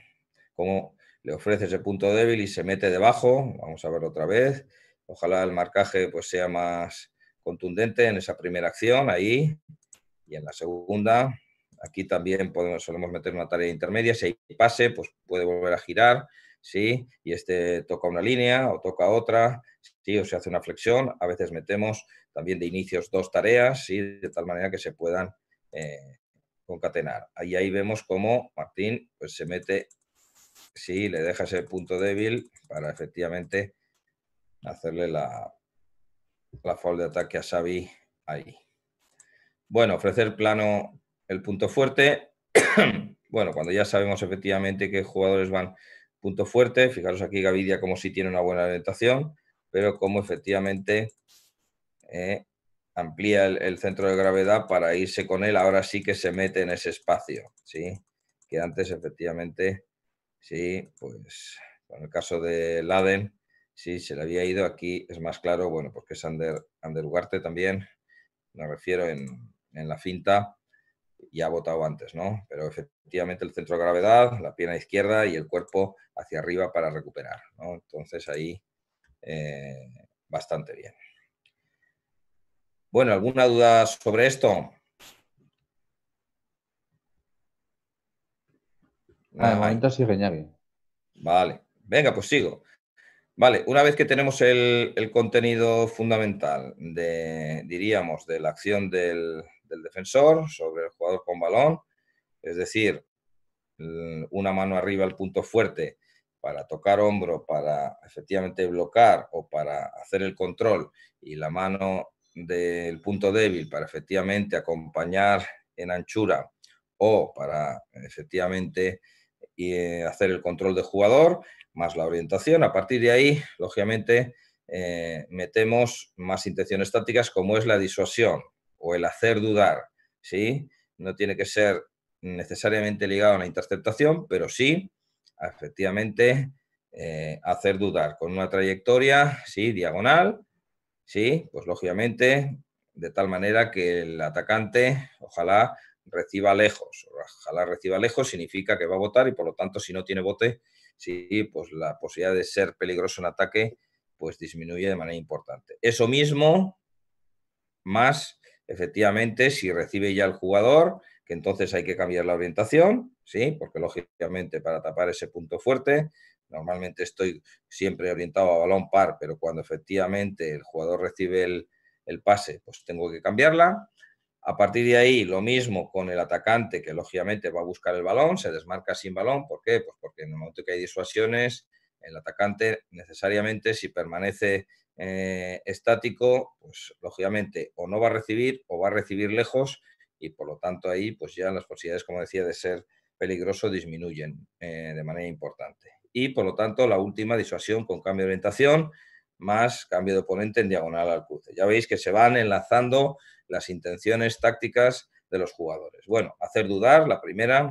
Cómo le ofrece ese punto débil y se mete debajo. Vamos a ver otra vez. Ojalá el marcaje pues, sea más contundente en esa primera acción, ahí, y en la segunda. Aquí también podemos, solemos meter una tarea intermedia. Si hay pase, pues puede volver a girar, ¿sí? Y este toca una línea o toca otra, ¿sí? O se hace una flexión. A veces metemos también de inicios dos tareas, De tal manera que se puedan eh, concatenar. Ahí, ahí vemos cómo Martín pues, se mete, sí, le deja ese punto débil para efectivamente hacerle la, la de ataque a Xavi ahí. Bueno, ofrecer plano el punto fuerte. *clears throat* bueno, cuando ya sabemos efectivamente que jugadores van punto fuerte, fijaros aquí Gavidia como si tiene una buena orientación, pero como efectivamente eh, amplía el, centro de gravedad para irse con él, ahora sí que se mete en ese espacio, ¿sí? Que antes efectivamente, sí, pues en el caso de Laden, Sí, se le había ido aquí, es más claro, bueno, porque es Ander, Ugarte también, me refiero en, la finta, ya ha votado antes, ¿no? Pero efectivamente el centro de gravedad, la pierna izquierda y el cuerpo hacia arriba para recuperar, ¿no? Entonces ahí eh, bastante bien. Bueno, ¿alguna duda sobre esto? Ah, de momento sigue Vale, venga, pues sigo. Vale, una vez que tenemos el, contenido fundamental, de, diríamos, de la acción del, defensor sobre el jugador con balón, es decir, una mano arriba al punto fuerte para tocar hombro, para efectivamente bloquear o para hacer el control y la mano del punto débil para efectivamente acompañar en anchura o para efectivamente eh, hacer el control del jugador, más la orientación. A partir de ahí, lógicamente, eh, metemos más intenciones tácticas como es la disuasión o el hacer dudar. ¿sí? No tiene que ser necesariamente ligado a la interceptación, pero sí, efectivamente, eh, hacer dudar con una trayectoria ¿sí? diagonal, ¿sí? pues lógicamente, de tal manera que el atacante, ojalá reciba lejos. Ojalá reciba lejos significa que va a votar y por lo tanto si no tiene bote sí, pues la posibilidad de ser peligroso en ataque pues disminuye de manera importante. Eso mismo, más efectivamente, si recibe ya el jugador, que entonces hay que cambiar la orientación, sí, porque lógicamente para tapar ese punto fuerte, normalmente estoy siempre orientado a balón par, pero cuando efectivamente el jugador recibe el pase, pues tengo que cambiarla. A partir de ahí, lo mismo con el atacante, que lógicamente va a buscar el balón, se desmarca sin balón. ¿Por qué? Pues porque en el momento que hay disuasiones, el atacante necesariamente, si permanece eh, estático, pues lógicamente o no va a recibir o va a recibir lejos y por lo tanto ahí pues ya las posibilidades, como decía, de ser peligroso disminuyen eh, de manera importante. Y por lo tanto la última disuasión con cambio de orientación más cambio de oponente en diagonal al cruce. Ya veis que se van enlazando las intenciones tácticas de los jugadores. Bueno, hacer dudar, la primera.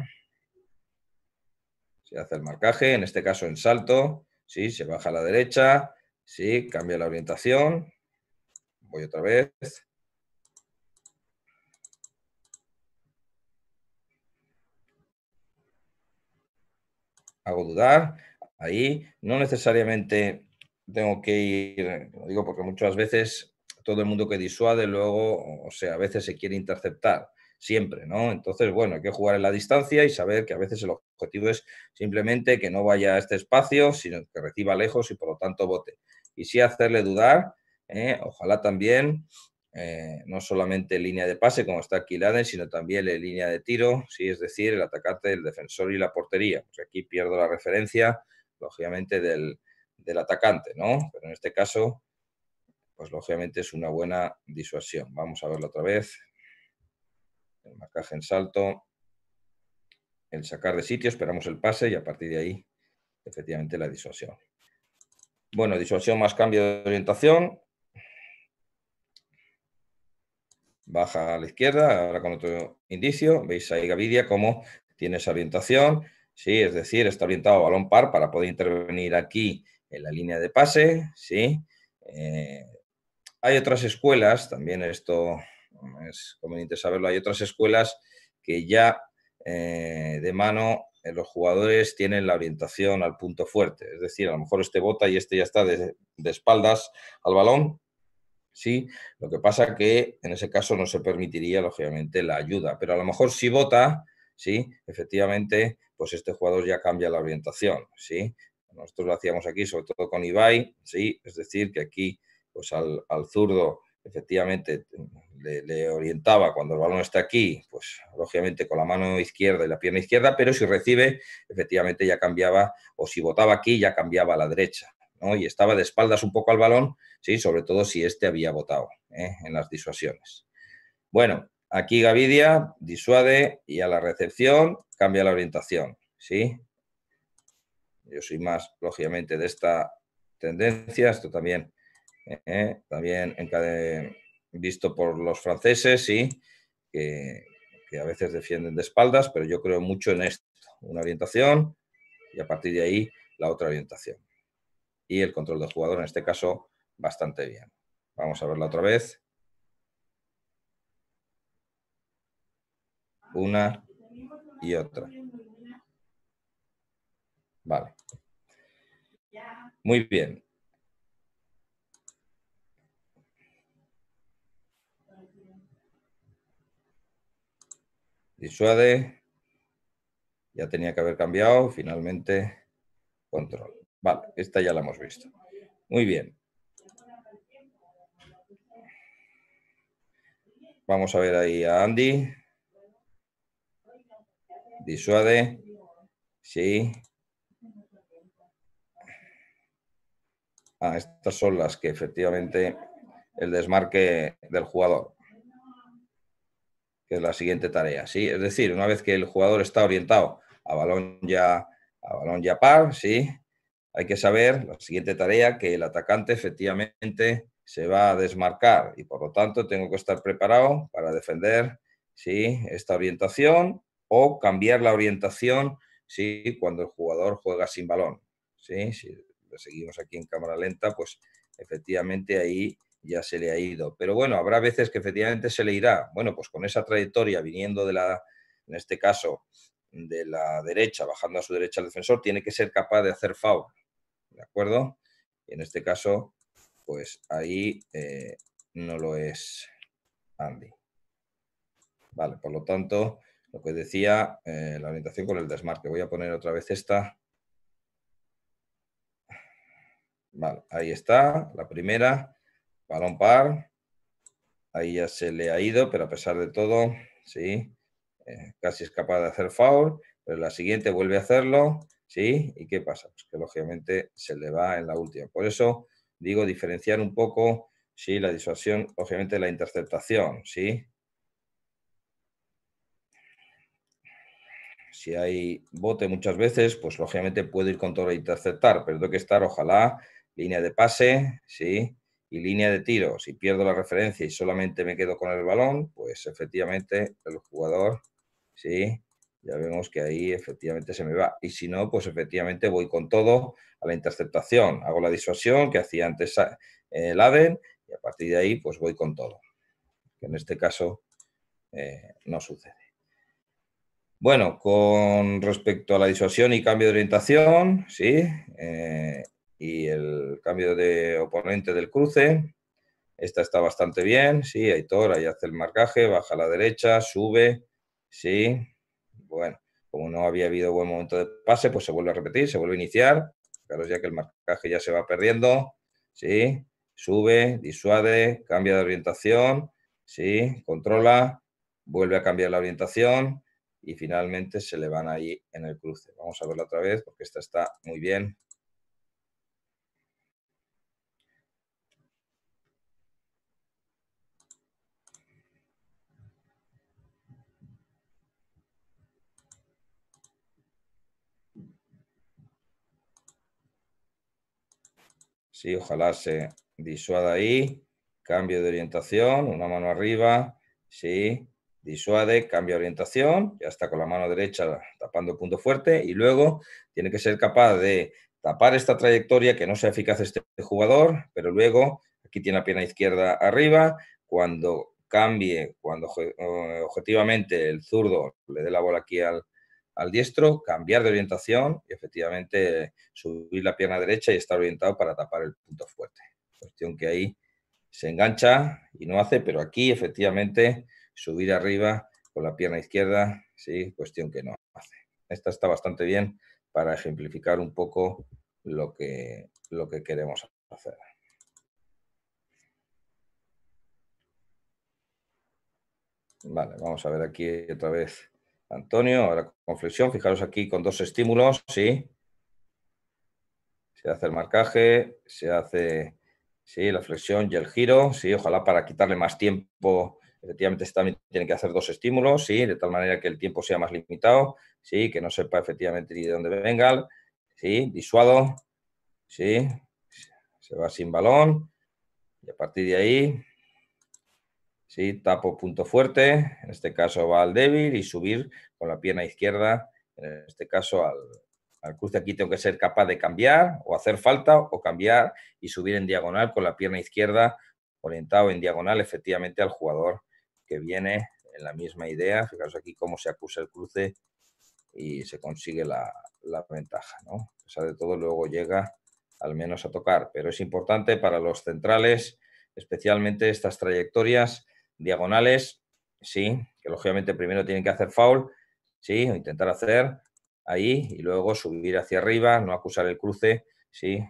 Se hace el marcaje, en este caso en salto. Sí, se baja a la derecha. Sí, cambia la orientación. Voy otra vez. Hago dudar. Ahí no necesariamente tengo que ir, lo digo porque muchas veces todo el mundo que disuade, luego, o sea, a veces se quiere interceptar, siempre, ¿no? Entonces, bueno, hay que jugar en la distancia y saber que a veces el objetivo es simplemente que no vaya a este espacio, sino que reciba lejos y por lo tanto bote. Y sí hacerle dudar, ¿eh? ojalá también, eh, no solamente línea de pase, como está aquí Laden, sino también la línea de tiro, sí, es decir, el atacante, el defensor y la portería. Pues aquí pierdo la referencia, lógicamente, del, del atacante, ¿no? Pero en este caso, pues lógicamente es una buena disuasión. Vamos a verlo otra vez. El marcaje en salto, el sacar de sitio, esperamos el pase y a partir de ahí, efectivamente, la disuasión. Bueno, disuasión más cambio de orientación. Baja a la izquierda, ahora con otro indicio. Veis ahí Gavidia cómo tiene esa orientación. Sí, es decir, está orientado a balón par para poder intervenir aquí en la línea de pase. Sí, eh, hay otras escuelas, también esto es conveniente saberlo, hay otras escuelas que ya eh, de mano eh, los jugadores tienen la orientación al punto fuerte. Es decir, a lo mejor este bota y este ya está de, espaldas al balón. Sí, lo que pasa que en ese caso no se permitiría, lógicamente, la ayuda. Pero a lo mejor si bota, sí, efectivamente, pues este jugador ya cambia la orientación, sí. Nosotros lo hacíamos aquí, sobre todo con Ibai, sí, es decir, que aquí pues al, zurdo efectivamente le, orientaba cuando el balón está aquí, pues lógicamente con la mano izquierda y la pierna izquierda, pero si recibe, efectivamente ya cambiaba, o si botaba aquí, ya cambiaba a la derecha, ¿no? Y estaba de espaldas un poco al balón, sí, sobre todo si este había botado ¿eh? en las disuasiones. Bueno, aquí Gavidia disuade y a la recepción cambia la orientación, ¿sí? Yo soy más, lógicamente, de esta tendencia, esto también ¿eh? también visto por los franceses, sí, que, a veces defienden de espaldas, pero yo creo mucho en esto, una orientación y a partir de ahí la otra orientación. Y el control del jugador, en este caso, bastante bien. Vamos a verla otra vez. Una y otra. Vale. Muy bien. disuade, ya tenía que haber cambiado, finalmente control. Vale, esta ya la hemos visto. Muy bien. Vamos a ver ahí a Andy. Disuade. Sí. Ah, estas son las que efectivamente el desmarque del jugador que es la siguiente tarea. ¿sí? Es decir, una vez que el jugador está orientado a balón ya, a balón ya par, ¿sí? hay que saber la siguiente tarea, que el atacante efectivamente se va a desmarcar y por lo tanto tengo que estar preparado para defender ¿sí? esta orientación o cambiar la orientación ¿sí? cuando el jugador juega sin balón. ¿sí? Si seguimos aquí en cámara lenta, pues efectivamente ahí ya se le ha ido. Pero bueno, habrá veces que efectivamente se le irá. Bueno, pues con esa trayectoria viniendo de la, en este caso, de la derecha, bajando a su derecha el defensor, tiene que ser capaz de hacer foul. ¿De acuerdo? Y en este caso, pues ahí eh, no lo es Andy. Vale, por lo tanto, lo que decía, eh, la orientación con el desmarque. Voy a poner otra vez esta. Vale, ahí está, la primera. Balón par. Ahí ya se le ha ido, pero a pesar de todo, sí. Eh, casi es capaz de hacer foul, pero la siguiente vuelve a hacerlo, sí. ¿Y qué pasa? Pues que lógicamente se le va en la última. Por eso digo diferenciar un poco, sí, la disuasión, obviamente la interceptación, sí. si hay bote muchas veces, pues lógicamente puedo ir con todo a interceptar, pero tengo que estar, ojalá, línea de pase, ¿sí? y línea de tiro, si pierdo la referencia y solamente me quedo con el balón, pues efectivamente el jugador, sí, ya vemos que ahí efectivamente se me va. Y si no, pues efectivamente voy con todo a la interceptación. Hago la disuasión que hacía antes eh, el ADEN y a partir de ahí pues voy con todo. Que en este caso eh, no sucede. Bueno, con respecto a la disuasión y cambio de orientación, sí, eh, y el cambio de oponente del cruce. Esta está bastante bien, sí, Aitor ahí hace el marcaje, baja a la derecha, sube, sí. Bueno, como no había habido buen momento de pase, pues se vuelve a repetir, se vuelve a iniciar. Claro, ya que el marcaje ya se va perdiendo, sí, sube, disuade, cambia de orientación, sí, controla, vuelve a cambiar la orientación y finalmente se le van ahí en el cruce. Vamos a verlo otra vez porque esta está muy bien, Sí, ojalá se disuada ahí. Cambio de orientación, una mano arriba. Sí, disuade, cambia de orientación. Ya está con la mano derecha tapando el punto fuerte. Y luego tiene que ser capaz de tapar esta trayectoria que no sea eficaz este jugador, pero luego aquí tiene la pierna izquierda arriba. Cuando cambie, cuando eh, objetivamente el zurdo le dé la bola aquí al, al diestro, cambiar de orientación y efectivamente subir la pierna derecha y estar orientado para tapar el punto fuerte. Cuestión que ahí se engancha y no hace, pero aquí efectivamente subir arriba con la pierna izquierda, sí, cuestión que no hace. Esta está bastante bien para ejemplificar un poco lo que, lo que queremos hacer. Vale, vamos a ver aquí otra vez Antonio, ahora con flexión, fijaros aquí con dos estímulos, sí. Se hace el marcaje, se hace sí, la flexión y el giro, sí, ojalá para quitarle más tiempo, efectivamente este también tiene que hacer dos estímulos, sí, de tal manera que el tiempo sea más limitado, sí, que no sepa efectivamente de dónde venga, sí, disuado, sí, se va sin balón y a partir de ahí Tapo punto fuerte, en este caso va al débil y subir con la pierna izquierda, en este caso al, cruce. Aquí tengo que ser capaz de cambiar o hacer falta o cambiar y subir en diagonal con la pierna izquierda orientado en diagonal efectivamente al jugador que viene en la misma idea. fijaros aquí cómo se acusa el cruce y se consigue la, ventaja. ¿no? A de todo, luego llega al menos a tocar, pero es importante para los centrales, especialmente estas trayectorias diagonales, sí, que lógicamente primero tienen que hacer foul, sí, o intentar hacer ahí y luego subir hacia arriba, no acusar el cruce, sí,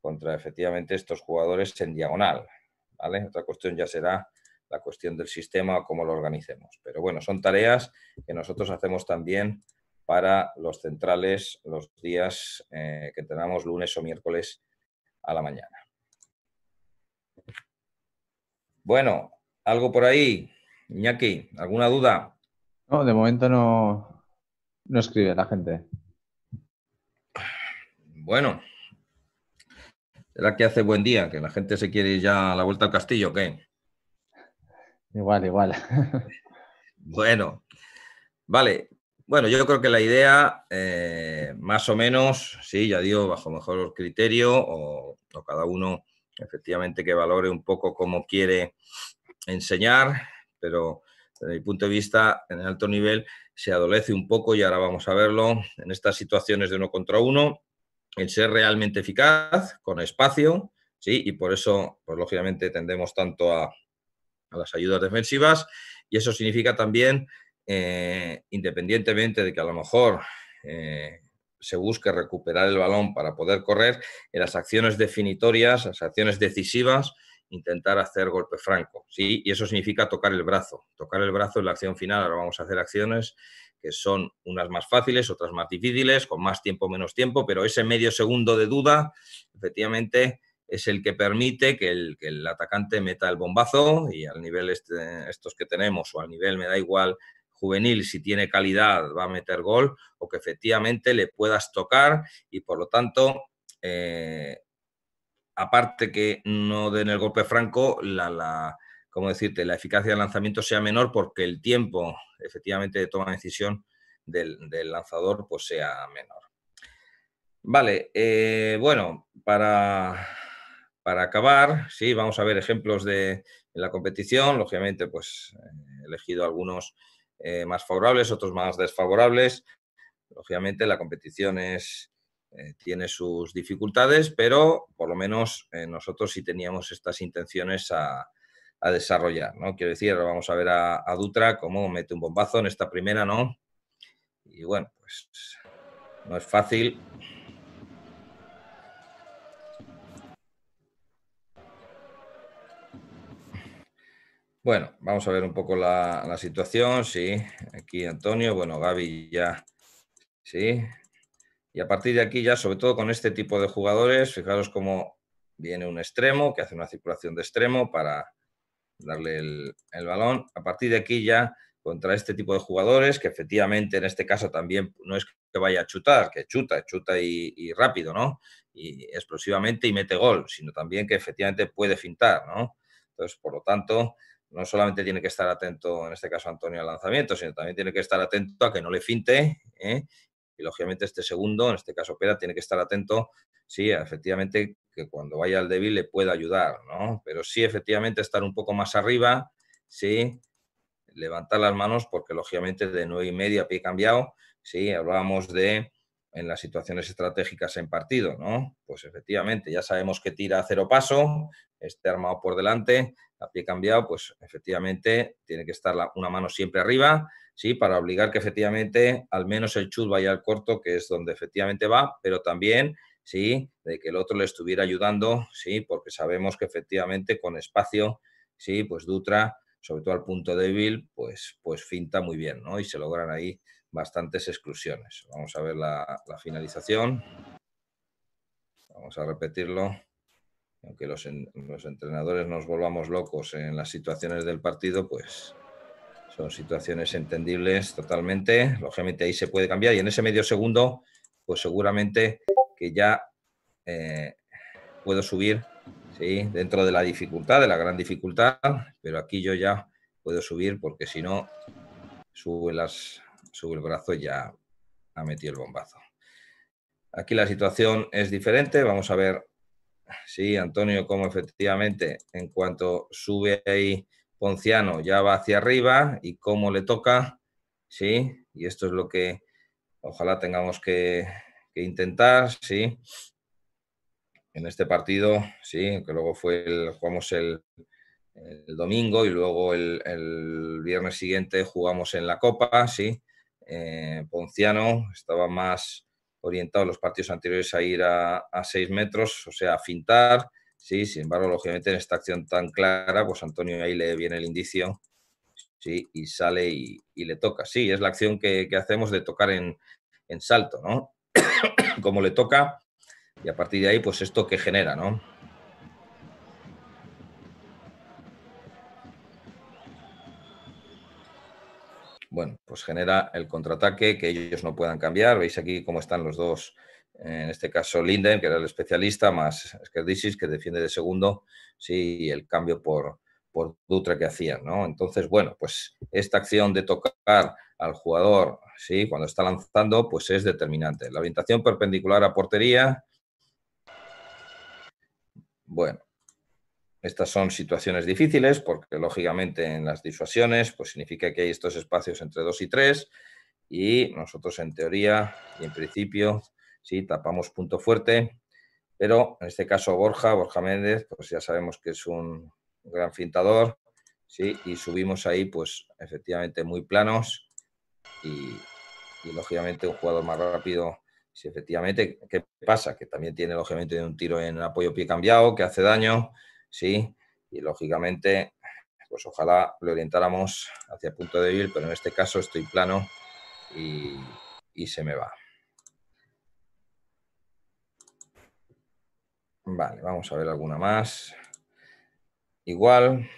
contra efectivamente estos jugadores en diagonal, ¿vale? Otra cuestión ya será la cuestión del sistema o cómo lo organicemos. Pero bueno, son tareas que nosotros hacemos también para los centrales los días eh, que tenemos lunes o miércoles a la mañana. Bueno, ¿Algo por ahí? Iñaki, ¿alguna duda? No, de momento no, no escribe la gente. Bueno, será que hace buen día, que la gente se quiere ir ya a la vuelta al castillo, ¿qué? Igual, igual. *laughs* bueno, vale. Bueno, yo creo que la idea, eh, más o menos, sí, ya digo, bajo mejor criterio, o, o cada uno efectivamente que valore un poco cómo quiere enseñar, pero desde mi punto de vista, en el alto nivel se adolece un poco, y ahora vamos a verlo, en estas situaciones de uno contra uno, el ser realmente eficaz, con espacio, ¿sí? y por eso, pues lógicamente, tendemos tanto a, las ayudas defensivas, y eso significa también, eh, independientemente de que a lo mejor eh, se busque recuperar el balón para poder correr, en las acciones definitorias, las acciones decisivas, intentar hacer golpe franco, ¿sí? Y eso significa tocar el brazo. Tocar el brazo es la acción final. Ahora vamos a hacer acciones que son unas más fáciles, otras más difíciles, con más tiempo, menos tiempo, pero ese medio segundo de duda, efectivamente, es el que permite que el, atacante meta el bombazo y al nivel este, estos que tenemos o al nivel, me da igual, juvenil, si tiene calidad, va a meter gol o que efectivamente le puedas tocar y por lo tanto... Eh, aparte que no den el golpe franco, la, decirte?, la eficacia del lanzamiento sea menor porque el tiempo, efectivamente, de toma de decisión del, lanzador, pues sea menor. Vale, eh, bueno, para, para acabar, sí, vamos a ver ejemplos de, la competición. Lógicamente, pues eh, he elegido algunos eh, más favorables, otros más desfavorables. Lógicamente, la competición es, eh, tiene sus dificultades, pero por lo menos eh, nosotros sí teníamos estas intenciones a, desarrollar. ¿no? Quiero decir, vamos a ver a, Dutra cómo mete un bombazo en esta primera, ¿no? Y bueno, pues no es fácil. Bueno, vamos a ver un poco la, la situación. Sí, aquí Antonio, bueno, Gaby ya, sí, y a partir de aquí ya, sobre todo con este tipo de jugadores, fijaros cómo viene un extremo que hace una circulación de extremo para darle el, balón. A partir de aquí ya contra este tipo de jugadores, que efectivamente en este caso también no es que vaya a chutar, que chuta, chuta y, y rápido, ¿no? Y explosivamente y mete gol, sino también que efectivamente puede fintar, ¿no? Entonces, por lo tanto, no solamente tiene que estar atento, en este caso Antonio, al lanzamiento, sino también tiene que estar atento a que no le finte ¿eh? Y lógicamente este segundo, en este caso Pera, tiene que estar atento, sí, efectivamente, que cuando vaya al débil le pueda ayudar, ¿no? Pero sí, efectivamente, estar un poco más arriba, sí, levantar las manos, porque lógicamente de nueve y media pie cambiado, sí, hablábamos de en las situaciones estratégicas en partido, ¿no? Pues efectivamente, ya sabemos que tira a cero paso, esté armado por delante, a pie cambiado, pues efectivamente tiene que estar una mano siempre arriba, ¿sí? para obligar que efectivamente al menos el chut vaya al corto, que es donde efectivamente va, pero también ¿sí? de que el otro le estuviera ayudando, ¿sí? porque sabemos que efectivamente con espacio, ¿sí? pues Dutra, sobre todo al punto débil, pues, pues finta muy bien ¿no? y se logran ahí bastantes exclusiones. Vamos a ver la, finalización. Vamos a repetirlo aunque los, los, entrenadores nos volvamos locos en las situaciones del partido, pues son situaciones entendibles totalmente. Lógicamente ahí se puede cambiar y en ese medio segundo, pues seguramente que ya eh, puedo subir ¿sí? dentro de la dificultad, de la gran dificultad, pero aquí yo ya puedo subir porque si no, sube, sube el brazo y ya ha metido el bombazo. Aquí la situación es diferente. Vamos a ver, sí, Antonio, cómo efectivamente en cuanto sube ahí Ponciano ya va hacia arriba y cómo le toca, ¿sí? Y esto es lo que ojalá tengamos que, intentar, ¿sí? En este partido, sí, que luego fue el, jugamos el, domingo y luego el, viernes siguiente jugamos en la Copa, sí. Eh, Ponciano estaba más orientado los partidos anteriores a ir a, a seis metros, o sea, a fintar, Sí, sin embargo, lógicamente en esta acción tan clara, pues Antonio ahí le viene el indicio y sale y, le toca. Sí, es la acción que, hacemos de tocar en, en salto, ¿no? *coughs* Como le toca y a partir de ahí, pues esto que genera, ¿no? Bueno, pues genera el contraataque que ellos no puedan cambiar. Veis aquí cómo están los dos en este caso Linden, que era el especialista, más Skerdisis, que defiende de segundo, sí, el cambio por, por Dutra que hacían, ¿no? Entonces, bueno, pues esta acción de tocar al jugador, sí, cuando está lanzando, pues es determinante. La orientación perpendicular a portería, bueno, estas son situaciones difíciles porque, lógicamente, en las disuasiones, pues significa que hay estos espacios entre 2 y 3 y nosotros, en teoría y en principio, tapamos punto fuerte, pero en este caso Borja, Borja Méndez, pues ya sabemos que es un gran fintador, sí, y subimos ahí, pues efectivamente muy planos y, lógicamente un jugador más rápido. Si efectivamente, ¿qué pasa? Que también tiene lógicamente un tiro en apoyo pie cambiado, que hace daño, sí, y lógicamente, pues ojalá lo orientáramos hacia punto débil, pero en este caso estoy plano y se me va. Vale, vamos a ver alguna más. Igual.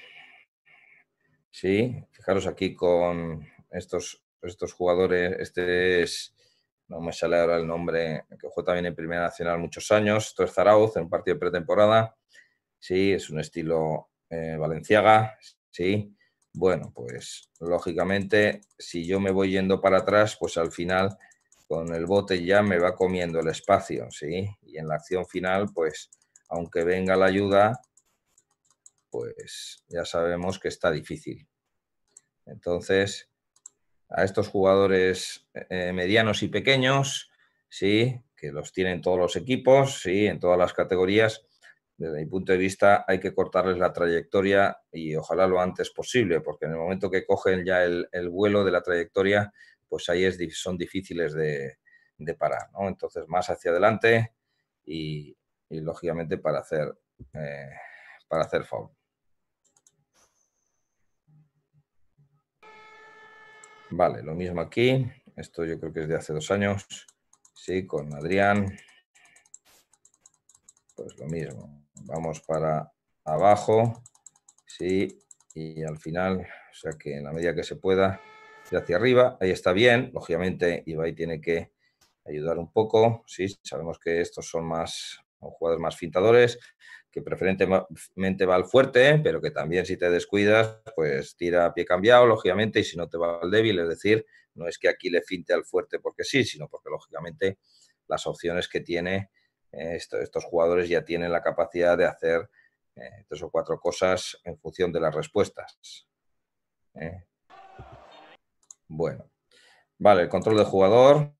Sí, fijaros aquí con estos, estos jugadores. Este es, no me sale ahora el nombre, que jugó también en Primera Nacional muchos años. Esto es Zarauz en partido de pretemporada. Sí, es un estilo eh, valenciaga. Sí. Bueno, pues lógicamente, si yo me voy yendo para atrás, pues al final con el bote ya me va comiendo el espacio, ¿sí? Y en la acción final, pues aunque venga la ayuda, pues ya sabemos que está difícil. Entonces, a estos jugadores eh, medianos y pequeños, sí, que los tienen todos los equipos, sí, en todas las categorías, desde mi punto de vista hay que cortarles la trayectoria y ojalá lo antes posible, porque en el momento que cogen ya el, vuelo de la trayectoria, pues ahí es, son difíciles de, parar, Entonces, más hacia adelante y, y lógicamente para hacer, eh, para hacer Vale, lo mismo aquí. Esto yo creo que es de hace dos años. Sí, con Adrián. Pues lo mismo. Vamos para abajo. Sí, y al final, o sea que en la medida que se pueda, hacia arriba. Ahí está bien. Lógicamente, Ibai tiene que ayudar un poco. Sí, sabemos que estos son más, o jugadores más fintadores, que preferentemente va al fuerte, pero que también si te descuidas, pues tira a pie cambiado, lógicamente, y si no te va al débil, es decir, no es que aquí le finte al fuerte porque sí, sino porque lógicamente las opciones que tiene eh, estos jugadores ya tienen la capacidad de hacer eh, tres o cuatro cosas en función de las respuestas. Eh. Bueno, vale, el control del jugador.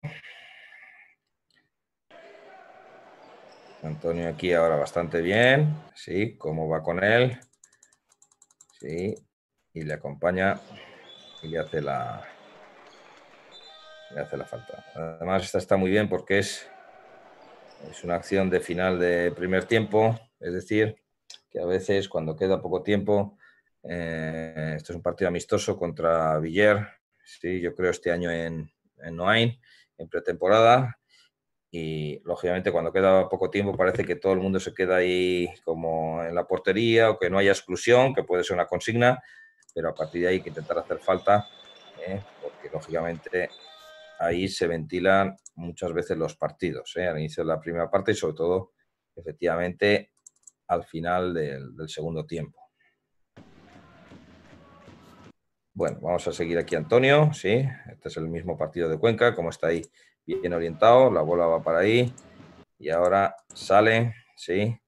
Antonio aquí ahora bastante bien. Sí, cómo va con él. Sí, y le acompaña y le hace la, hace la falta. Además, esta está muy bien porque es, es una acción de final de primer tiempo, es decir, que a veces cuando queda poco tiempo, eh, esto es un partido amistoso contra Villar, sí, yo creo este año en, en Noain, en pretemporada, y lógicamente cuando queda poco tiempo parece que todo el mundo se queda ahí como en la portería o que no haya exclusión, que puede ser una consigna, pero a partir de ahí hay que intentar hacer falta, ¿eh? porque lógicamente ahí se ventilan muchas veces los partidos, ¿eh? al inicio de la primera parte y sobre todo, efectivamente, al final del, segundo tiempo. Bueno, vamos a seguir aquí Antonio, sí, este es el mismo partido de Cuenca, como está ahí bien orientado, la bola va para ahí y ahora sale, ¿sí?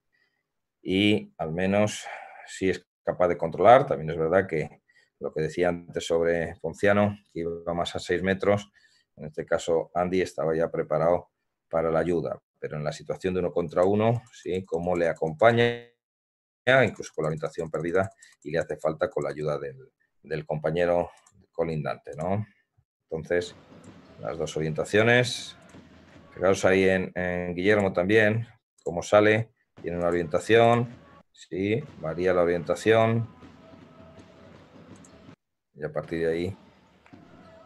Y al menos si sí es capaz de controlar, también es verdad que lo que decía antes sobre Ponciano, que iba más a 6 metros, en este caso Andy estaba ya preparado para la ayuda, pero en la situación de uno contra uno, ¿sí? Cómo le acompaña, incluso con la orientación perdida, y le hace falta con la ayuda del, del compañero colindante, ¿no? Entonces, las dos orientaciones. Fijaros ahí en, Guillermo también, cómo sale. Tiene una orientación, sí, varía la orientación. Y a partir de ahí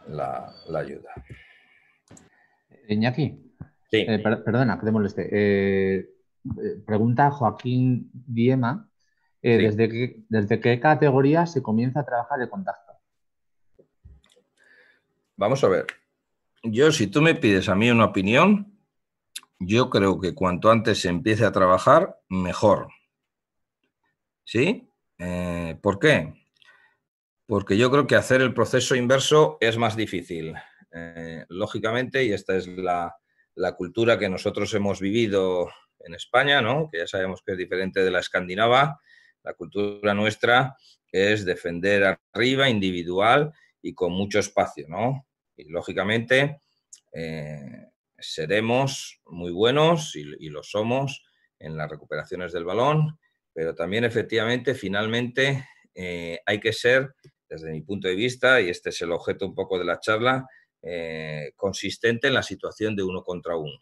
la, ayuda. Eh, Iñaki, sí. Eh, perdona que te moleste. Eh, pregunta Joaquín Diema, ¿desde, qué, ¿desde qué categoría se comienza a trabajar el contacto? Vamos a ver, yo si tú me pides a mí una opinión, yo creo que cuanto antes se empiece a trabajar, mejor. ¿Sí? Eh, ¿Por qué? Porque yo creo que hacer el proceso inverso es más difícil. Eh, lógicamente, y esta es la, la, cultura que nosotros hemos vivido en España, ¿no? que ya sabemos que es diferente de la escandinava, la cultura nuestra es defender arriba, individual y con mucho espacio. ¿no? Y lógicamente eh, seremos muy buenos y, lo somos en las recuperaciones del balón, pero también efectivamente finalmente eh, hay que ser, desde mi punto de vista, y este es el objeto un poco de la charla, eh, consistente en la situación de uno contra uno.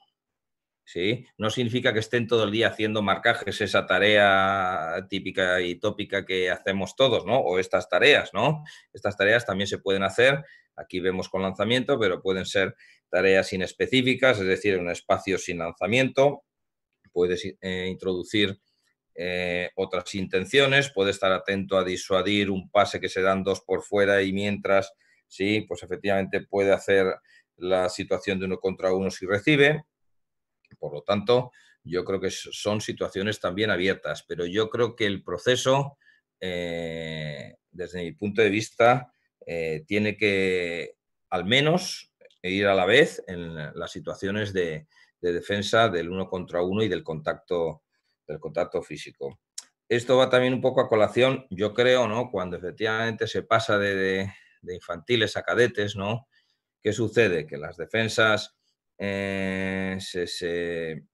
¿sí? No significa que estén todo el día haciendo marcajes, esa tarea típica y tópica que hacemos todos, ¿no? O estas tareas, ¿no? Estas tareas también se pueden hacer, aquí vemos con lanzamiento, pero pueden ser tareas inespecíficas, es decir, un espacio sin lanzamiento, puedes eh, introducir... Eh, otras intenciones, puede estar atento a disuadir un pase que se dan dos por fuera y mientras, sí, pues efectivamente puede hacer la situación de uno contra uno si recibe, por lo tanto, yo creo que son situaciones también abiertas, pero yo creo que el proceso, eh, desde mi punto de vista, eh, tiene que al menos ir a la vez en las situaciones de, defensa del uno contra uno y del contacto, del contacto físico. Esto va también un poco a colación, yo creo, ¿no? Cuando efectivamente se pasa de, de infantiles a cadetes, ¿no? ¿Qué sucede? Que las defensas eh, se,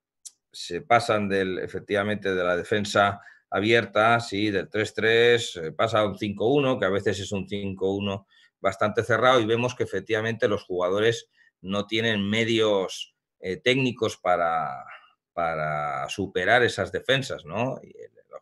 pasan del, efectivamente de la defensa abierta, sí, del 3-3, eh, pasa a un 5-1, que a veces es un 5-1 bastante cerrado y vemos que efectivamente los jugadores no tienen medios eh, técnicos para, para superar esas defensas, ¿no? Y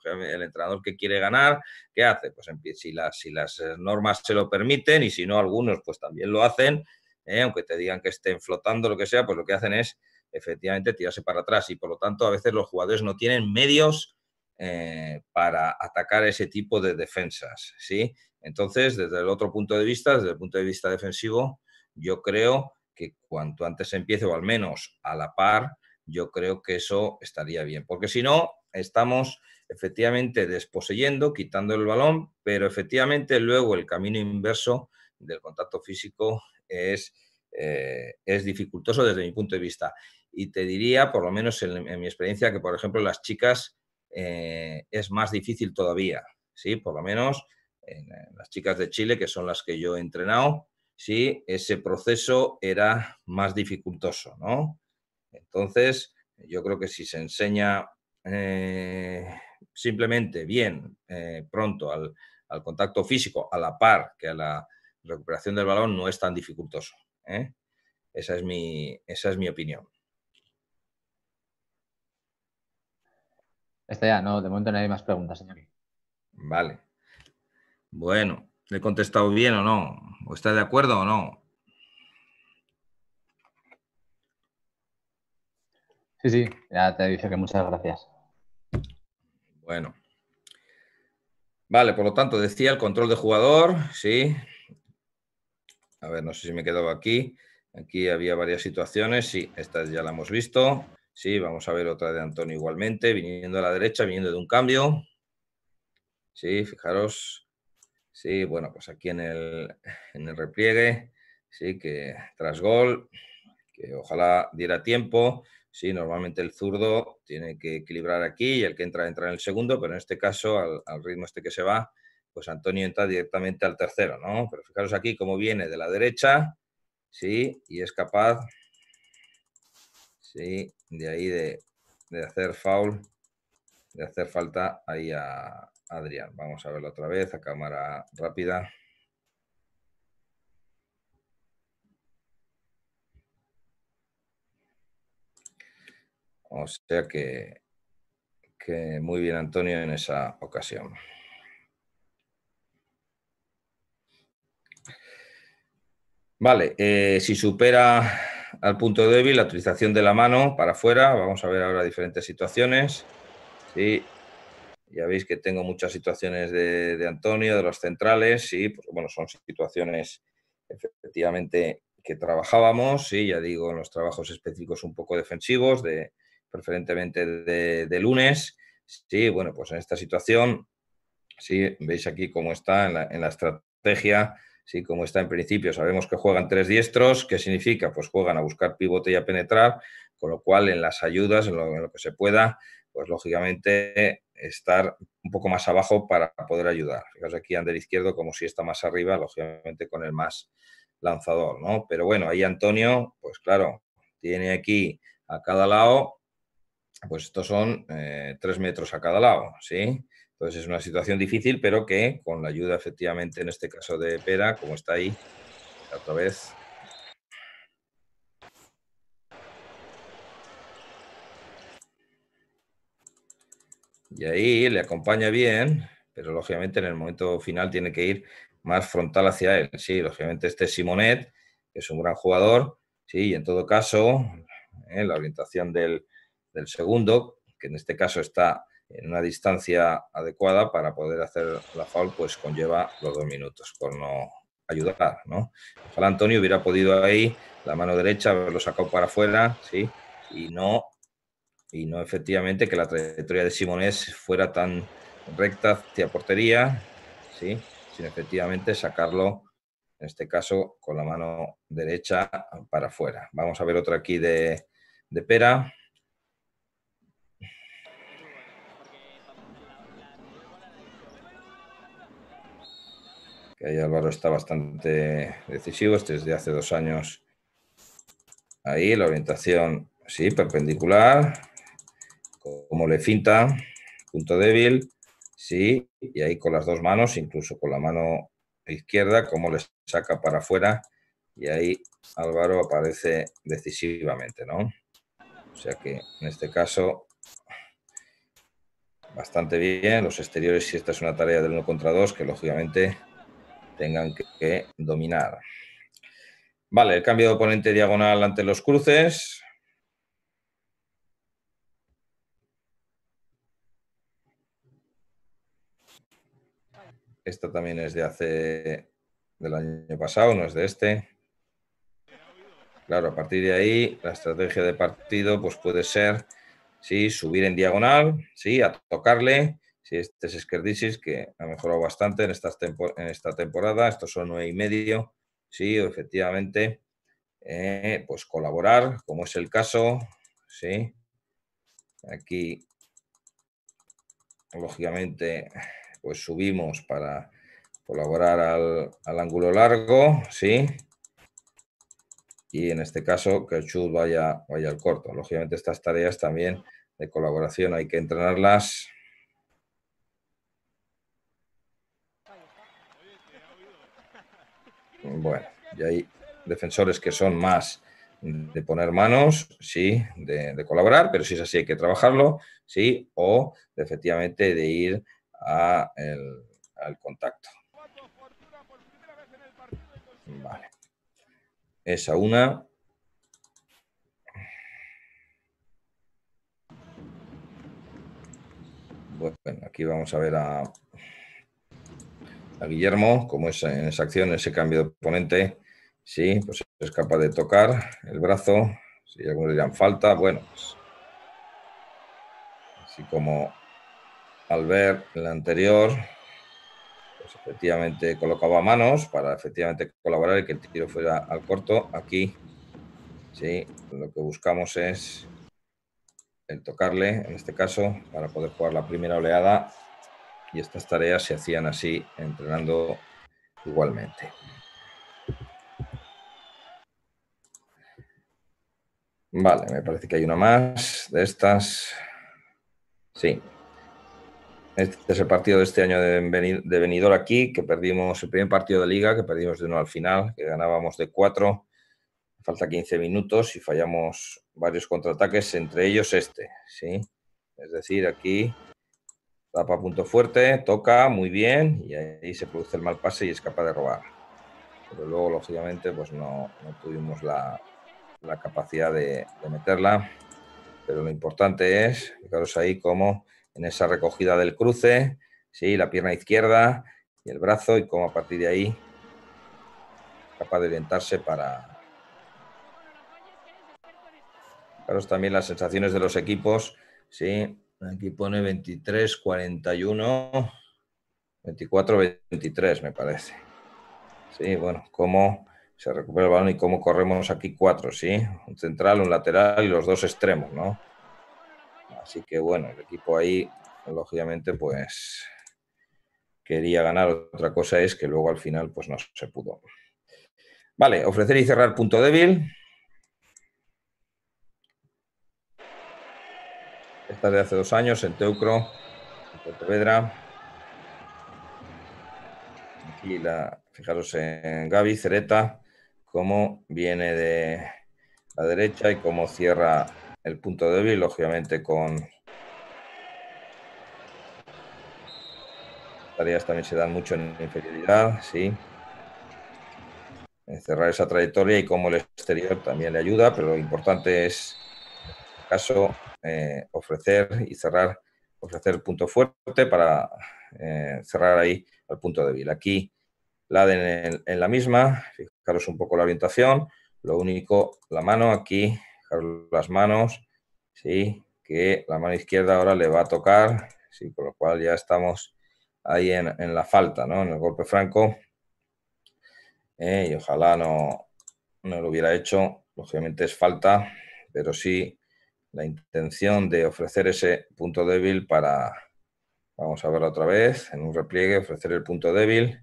el, entrenador que quiere ganar, ¿qué hace? Pues si las, si las normas se lo permiten y si no algunos pues también lo hacen, ¿eh? aunque te digan que estén flotando, lo que sea, pues lo que hacen es efectivamente tirarse para atrás y por lo tanto a veces los jugadores no tienen medios eh, para atacar ese tipo de defensas, ¿sí? Entonces, desde el otro punto de vista, desde el punto de vista defensivo, yo creo que cuanto antes empiece o al menos a la par, yo creo que eso estaría bien, porque si no, estamos efectivamente desposeyendo, quitando el balón, pero efectivamente luego el camino inverso del contacto físico es, eh, es dificultoso desde mi punto de vista. Y te diría, por lo menos en, mi experiencia, que por ejemplo las chicas eh, es más difícil todavía, ¿sí? Por lo menos en, las chicas de Chile, que son las que yo he entrenado, sí, ese proceso era más dificultoso, ¿no? Entonces, yo creo que si se enseña eh, simplemente bien, pronto, al, contacto físico, a la par que a la, recuperación del balón no es tan dificultoso. ¿eh? Esa, es mi, esa es mi opinión. Está ya, no, de momento no hay más preguntas, señor. Vale. Bueno, ¿le he contestado bien o no? ¿O está de acuerdo o no? Sí, sí, ya te dicho que muchas gracias. Bueno. Vale, por lo tanto, decía el control de jugador, sí, a ver, no sé si me he quedado aquí. Aquí había varias situaciones. Sí, esta ya la hemos visto. Sí, vamos a ver otra de Antonio igualmente, viniendo a la derecha, viniendo de un cambio. Sí, fijaros. Sí, bueno, pues aquí en el, repliegue. Sí, que tras gol, que ojalá diera tiempo. Sí, normalmente el zurdo tiene que equilibrar aquí y el que entra entra en el segundo, pero en este caso, al, al ritmo este que se va, pues Antonio entra directamente al tercero, ¿no? Pero fijaros aquí cómo viene de la derecha, ¿sí? Y es capaz, ¿sí? De ahí de, hacer foul, de hacer falta ahí a Adrián. Vamos a verlo otra vez a cámara rápida. O sea que muy bien Antonio en esa ocasión. Vale, eh, si supera al punto débil la utilización de la mano para afuera, vamos a ver ahora diferentes situaciones. Sí, ya veis que tengo muchas situaciones de, Antonio, de los centrales, sí, pues, bueno, son situaciones efectivamente que trabajábamos, sí, ya digo, en los trabajos específicos un poco defensivos, de, preferentemente de, lunes, sí, bueno, pues en esta situación, sí, veis aquí cómo está en la, en la estrategia Sí, como está en principio sabemos que juegan tres diestros, ¿qué significa? Pues juegan a buscar pivote y a penetrar, con lo cual en las ayudas, en lo, que se pueda, pues lógicamente estar un poco más abajo para poder ayudar. Fijaos aquí Ander Izquierdo como si está más arriba, lógicamente con el más lanzador, ¿no? Pero bueno, ahí Antonio, pues claro, tiene aquí a cada lado, pues estos son eh, tres metros a cada lado, ¿sí? Entonces es una situación difícil, pero que con la ayuda efectivamente en este caso de Pera, como está ahí, otra vez. Y ahí le acompaña bien, pero lógicamente en el momento final tiene que ir más frontal hacia él. Sí, lógicamente este es Simonet, que es un gran jugador, sí, y en todo caso, eh, la orientación del segundo, que en este caso está en una distancia adecuada para poder hacer la foul, pues conlleva los dos minutos por no ayudar, ¿no? Ojalá Antonio hubiera podido ahí, la mano derecha, haberlo sacado para afuera, ¿sí? Y no, y no efectivamente que la trayectoria de Simonés fuera tan recta hacia portería, ¿sí? Sin efectivamente sacarlo, en este caso, con la mano derecha para afuera. Vamos a ver otra aquí de, de Pera. ahí Álvaro está bastante decisivo, este es de hace dos años. Ahí la orientación, sí, perpendicular, como le finta, punto débil, sí, y ahí con las dos manos, incluso con la mano izquierda, como le saca para afuera, y ahí Álvaro aparece decisivamente, ¿no? O sea que en este caso, bastante bien, los exteriores, si esta es una tarea del uno contra 2, que lógicamente tengan que, dominar. Vale, el cambio de oponente diagonal ante los cruces. Esta también es de hace del año pasado, no es de este. Claro, a partir de ahí, la estrategia de partido pues puede ser, sí, subir en diagonal, sí, a tocarle, si este es Esquerdisis, que ha mejorado bastante en, estas en esta temporada, estos son nueve y medio, sí, efectivamente, eh, pues colaborar, como es el caso, sí, aquí, lógicamente, pues subimos para colaborar al, ángulo largo, sí, y en este caso que el chute vaya, vaya al corto. Lógicamente estas tareas también de colaboración hay que entrenarlas Bueno, y hay defensores que son más de poner manos, sí, de, colaborar, pero si es así hay que trabajarlo, sí, o efectivamente de ir al contacto. Vale. Esa una. Bueno, aquí vamos a ver a a Guillermo, como es en esa acción, ese cambio de oponente, sí, pues es capaz de tocar el brazo, si alguno le dirán falta, bueno, pues, así como al ver la anterior, pues efectivamente colocaba manos para efectivamente colaborar y que el tiro fuera al corto, aquí sí, lo que buscamos es el tocarle, en este caso, para poder jugar la primera oleada y estas tareas se hacían así, entrenando igualmente. Vale, me parece que hay una más de estas. Sí. Este es el partido de este año de venidor aquí, que perdimos el primer partido de liga, que perdimos de uno al final, que ganábamos de cuatro. Falta 15 minutos y fallamos varios contraataques, entre ellos este, ¿sí? Es decir, aquí Tapa punto fuerte, toca muy bien y ahí se produce el mal pase y es capaz de robar. Pero luego, lógicamente, pues no, tuvimos la, capacidad de, meterla. Pero lo importante es, fijaros ahí cómo en esa recogida del cruce, sí, la pierna izquierda y el brazo y cómo a partir de ahí capaz de orientarse para... Fijaros también las sensaciones de los equipos, sí, Aquí pone 23, 41, 24, 23, me parece. Sí, bueno, cómo se recupera el balón y cómo corremos aquí cuatro, ¿sí? Un central, un lateral y los dos extremos, ¿no? Así que bueno, el equipo ahí, lógicamente, pues quería ganar. Otra cosa es que luego al final, pues no se pudo. Vale, ofrecer y cerrar punto débil. de hace dos años, en Teucro, en Vedra Aquí la, fijaros en Gaby Cereta, cómo viene de la derecha y cómo cierra el punto débil, lógicamente con tareas también se dan mucho en inferioridad, sí. En cerrar esa trayectoria y cómo el exterior también le ayuda, pero lo importante es, en este caso, eh, ofrecer y cerrar, ofrecer el punto fuerte para eh, cerrar ahí el punto débil. Aquí la de en, la misma, fijaros un poco la orientación, lo único, la mano aquí, las manos, ¿sí? que la mano izquierda ahora le va a tocar, ¿sí? por lo cual ya estamos ahí en, la falta, ¿no? en el golpe franco, eh, y ojalá no, no lo hubiera hecho, lógicamente es falta, pero sí la intención de ofrecer ese punto débil para, vamos a verlo otra vez, en un repliegue, ofrecer el punto débil.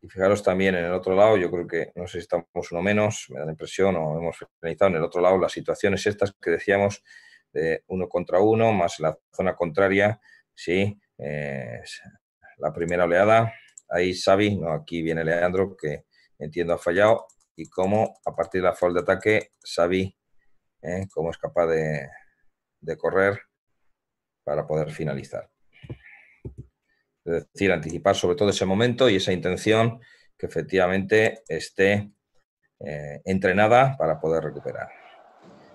Y fijaros también en el otro lado, yo creo que no sé si estamos uno menos, me da la impresión, o hemos finalizado en el otro lado las situaciones estas que decíamos de uno contra uno, más la zona contraria, sí, eh, la primera oleada, ahí Xavi, no, aquí viene Leandro, que entiendo ha fallado, y cómo a partir de la falta de ataque, Xavi ¿eh? cómo es capaz de, correr para poder finalizar. Es decir, anticipar sobre todo ese momento y esa intención que efectivamente esté eh, entrenada para poder recuperar.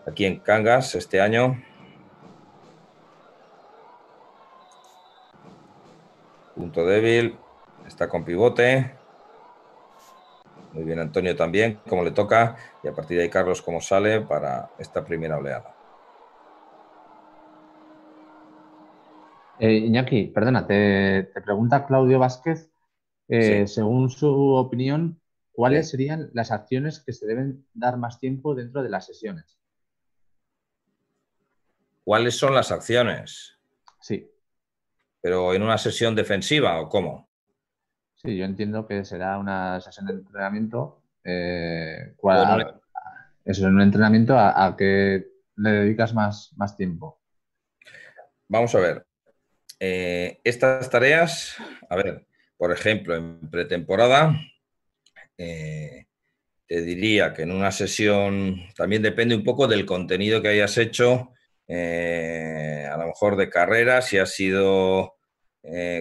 Aquí en Cangas, este año, punto débil, está con pivote, muy bien, Antonio también, como le toca, y a partir de ahí Carlos, cómo sale para esta primera oleada. Eh, Iñaki, perdona, te, pregunta Claudio Vázquez, eh, según su opinión, ¿cuáles serían las acciones que se deben dar más tiempo dentro de las sesiones? ¿Cuáles son las acciones? Sí. ¿Pero en una sesión defensiva o cómo? y yo entiendo que será una sesión de entrenamiento. Eh, eso, es un entrenamiento a, que le dedicas más, tiempo. Vamos a ver. Eh, estas tareas, a ver, por ejemplo, en pretemporada, eh, te diría que en una sesión también depende un poco del contenido que hayas hecho, a lo mejor de carrera, si ha sido,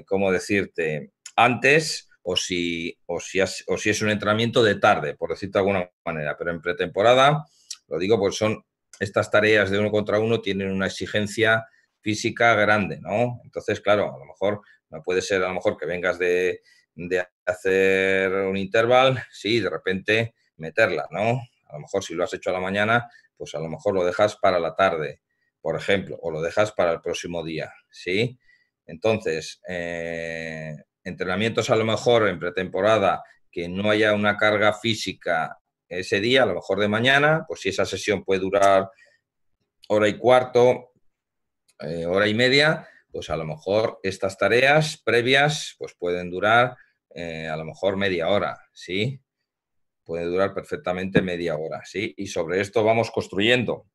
¿cómo decirte? Antes o si, o si, o si es un entrenamiento de tarde, por decirlo de alguna manera. Pero en pretemporada, lo digo, pues son estas tareas de uno contra uno tienen una exigencia física grande, ¿no? Entonces, claro, a lo mejor no puede ser a lo mejor que vengas de, hacer un intervalo, sí, de repente meterla, ¿no? A lo mejor si lo has hecho a la mañana, pues a lo mejor lo dejas para la tarde, por ejemplo, o lo dejas para el próximo día, ¿sí? Entonces, eh, entrenamientos a lo mejor en pretemporada que no haya una carga física ese día, a lo mejor de mañana, pues si esa sesión puede durar hora y cuarto, eh, hora y media, pues a lo mejor estas tareas previas pues pueden durar eh, a lo mejor media hora, ¿sí? Puede durar perfectamente media hora, ¿sí? Y sobre esto vamos construyendo.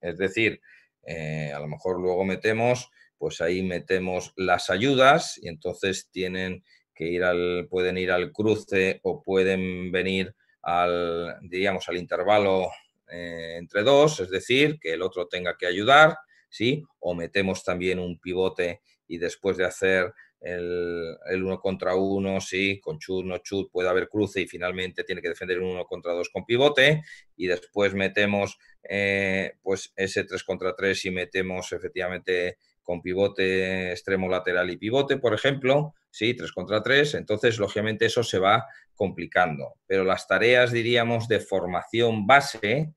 Es decir, eh, a lo mejor luego metemos pues ahí metemos las ayudas y entonces tienen que ir al, pueden ir al cruce o pueden venir al, diríamos al intervalo eh, entre dos, es decir, que el otro tenga que ayudar, ¿sí? O metemos también un pivote y después de hacer el, el, uno contra uno, sí, con chut, no chut, puede haber cruce y finalmente tiene que defender un uno contra dos con pivote y después metemos eh, pues ese tres contra tres y metemos efectivamente con pivote extremo lateral y pivote, por ejemplo, sí, 3 contra 3, entonces lógicamente eso se va complicando. Pero las tareas, diríamos, de formación base,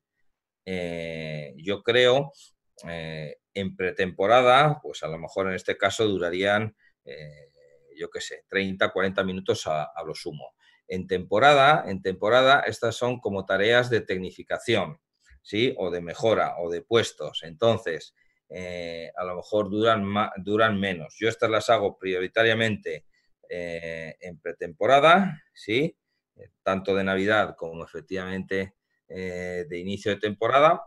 eh, yo creo, eh, en pretemporada, pues a lo mejor en este caso durarían, eh, yo qué sé, 30, 40 minutos a, a lo sumo. En temporada, en temporada, estas son como tareas de tecnificación, ¿sí? O de mejora o de puestos. Entonces, eh, a lo mejor duran, duran menos. Yo estas las hago prioritariamente eh, en pretemporada, ¿sí? Eh, tanto de Navidad como efectivamente de inicio de temporada.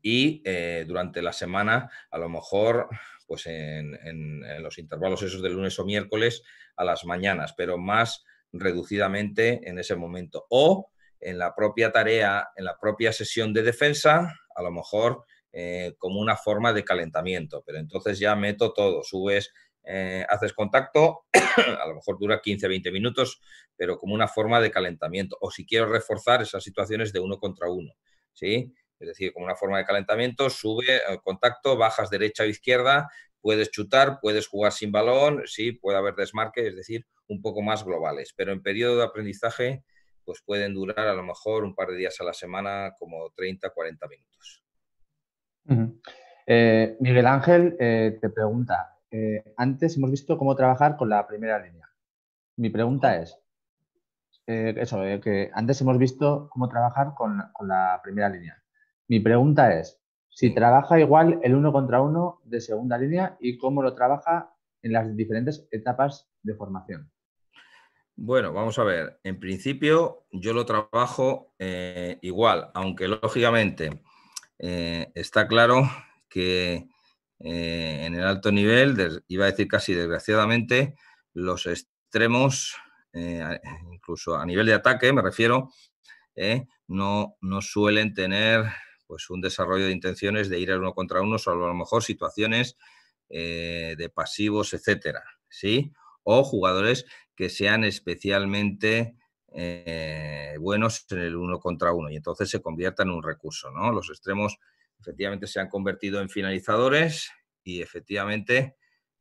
Y durante la semana, a lo mejor, pues en, en, los intervalos esos de lunes o miércoles a las mañanas, pero más reducidamente en ese momento. O en la propia tarea, en la propia sesión de defensa, a lo mejor eh, como una forma de calentamiento, pero entonces ya meto todo, subes, eh, haces contacto, *coughs* a lo mejor dura 15, 20 minutos, pero como una forma de calentamiento, o si quiero reforzar esas situaciones de uno contra uno, ¿sí? Es decir, como una forma de calentamiento, sube eh, contacto, bajas derecha o izquierda, puedes chutar, puedes jugar sin balón, sí, puede haber desmarque, es decir, un poco más globales, pero en periodo de aprendizaje pues pueden durar a lo mejor un par de días a la semana, como 30, 40 minutos. Eh, Miguel Ángel eh, te pregunta, eh, antes hemos visto cómo trabajar con la primera línea. Mi pregunta es, eso, que antes hemos visto cómo trabajar con, con, la primera línea. Mi pregunta es, si trabaja igual el uno contra uno de segunda línea y cómo lo trabaja en las diferentes etapas de formación. Bueno, vamos a ver. En principio, yo lo trabajo igual, aunque lógicamente eh, está claro que eh, en el alto nivel, iba a decir casi desgraciadamente, los extremos, eh, incluso a nivel de ataque, me refiero, no, suelen tener pues un desarrollo de intenciones de ir al uno contra uno, solo a lo mejor situaciones de pasivos, etcétera, ¿sí? O jugadores que sean especialmente eh, buenos en el uno contra uno y entonces se convierta en un recurso. ¿no? Los extremos efectivamente se han convertido en finalizadores y efectivamente,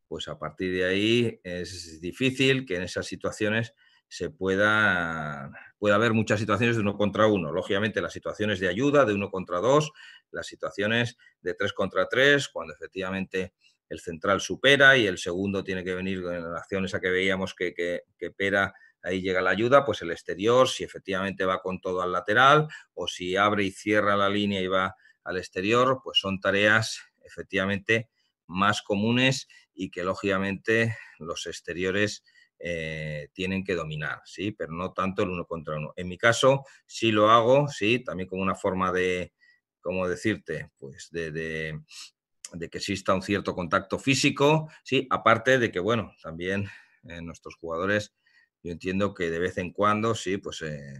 pues a partir de ahí es difícil que en esas situaciones se pueda, pueda haber muchas situaciones de uno contra uno. Lógicamente, las situaciones de ayuda de uno contra dos, las situaciones de tres contra tres, cuando efectivamente el central supera y el segundo tiene que venir en la acción esa que veíamos que, que, que Pera ahí llega la ayuda, pues el exterior, si efectivamente va con todo al lateral o si abre y cierra la línea y va al exterior, pues son tareas efectivamente más comunes y que lógicamente los exteriores eh, tienen que dominar, ¿sí? Pero no tanto el uno contra uno. En mi caso, sí lo hago, sí, también como una forma de, ¿cómo decirte? Pues de, que exista un cierto contacto físico, sí, aparte de que, bueno, también eh, nuestros jugadores yo entiendo que de vez en cuando, sí, pues eh,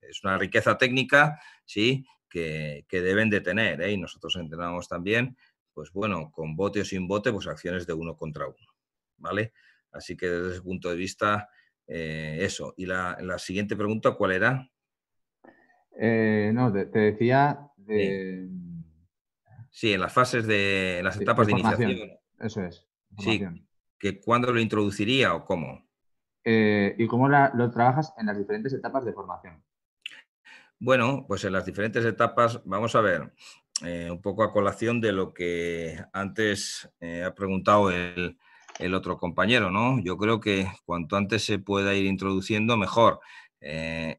es una riqueza técnica, sí, que, deben de tener. ¿eh? Y nosotros entrenamos también, pues bueno, con bote o sin bote, pues acciones de uno contra uno, ¿vale? Así que desde ese punto de vista, eh, eso. Y la, siguiente pregunta, ¿cuál era? no, te, decía de... Mm, sí. en las fases de, en las etapas de, de iniciación. Eso es. Sí, que cuándo lo introduciría o cómo. Eh, y cómo lo trabajas en las diferentes etapas de formación. Bueno, pues en las diferentes etapas, vamos a ver, eh, un poco a colación de lo que antes eh, ha preguntado el, otro compañero, ¿no? Yo creo que cuanto antes se pueda ir introduciendo, mejor.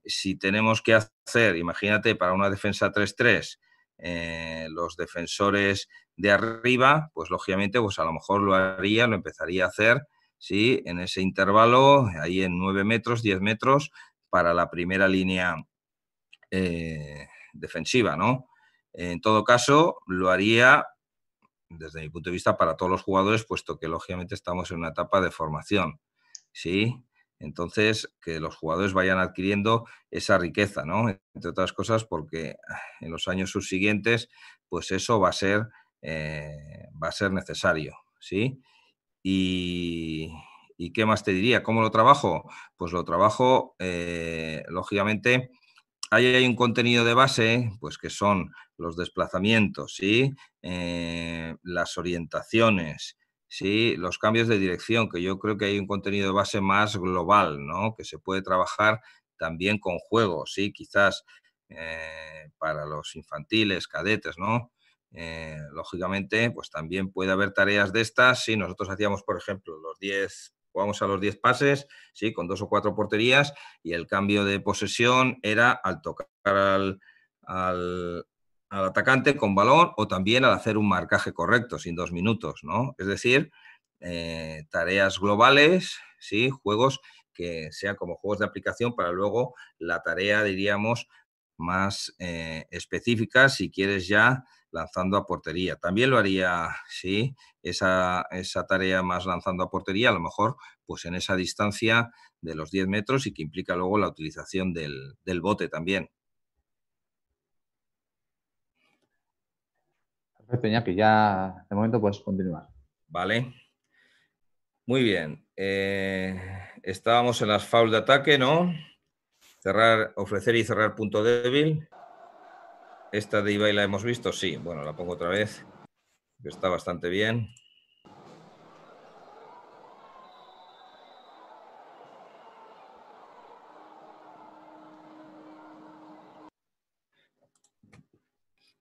si tenemos que hacer, imagínate, para una defensa 3-3, los defensores de arriba, pues lógicamente, pues a lo mejor lo haría, lo empezaría a hacer en ese intervalo, ahí en 9 metros, 10 metros, para la primera línea eh, defensiva. ¿no? En todo caso, lo haría desde mi punto de vista para todos los jugadores, puesto que lógicamente estamos en una etapa de formación. ¿sí? Entonces, que los jugadores vayan adquiriendo esa riqueza, ¿no? Entre otras cosas, porque en los años subsiguientes, pues eso va a ser, eh, va a ser necesario, ¿sí? Y, qué más te diría? ¿Cómo lo trabajo? Pues lo trabajo, eh, lógicamente, ahí hay un contenido de base, pues que son los desplazamientos, ¿sí? Eh, las orientaciones, ¿sí? los cambios de dirección, que yo creo que hay un contenido de base más global, ¿no? que se puede trabajar también con juegos, ¿sí? quizás eh, para los infantiles, cadetes, ¿no? Eh, lógicamente, pues también puede haber tareas de estas. Si nosotros hacíamos, por ejemplo, los 10, jugamos a los 10 pases, sí, con dos o cuatro porterías, y el cambio de posesión era al tocar al, al, atacante con balón o también al hacer un marcaje correcto, sin dos minutos, ¿no? Es decir, eh, tareas globales, sí, juegos que sean como juegos de aplicación para luego la tarea, diríamos, más eh, específica, si quieres ya lanzando a portería. También lo haría, sí, esa, esa tarea más lanzando a portería, a lo mejor pues en esa distancia de los 10 metros y que implica luego la utilización del, bote también. Perfecto, que ya de momento puedes continuar. Vale. Muy bien. Eh, estábamos en las fouls de ataque, ¿no? Cerrar, ofrecer y cerrar punto débil. Esta de Ibai la hemos visto, sí. Bueno, la pongo otra vez, está bastante bien.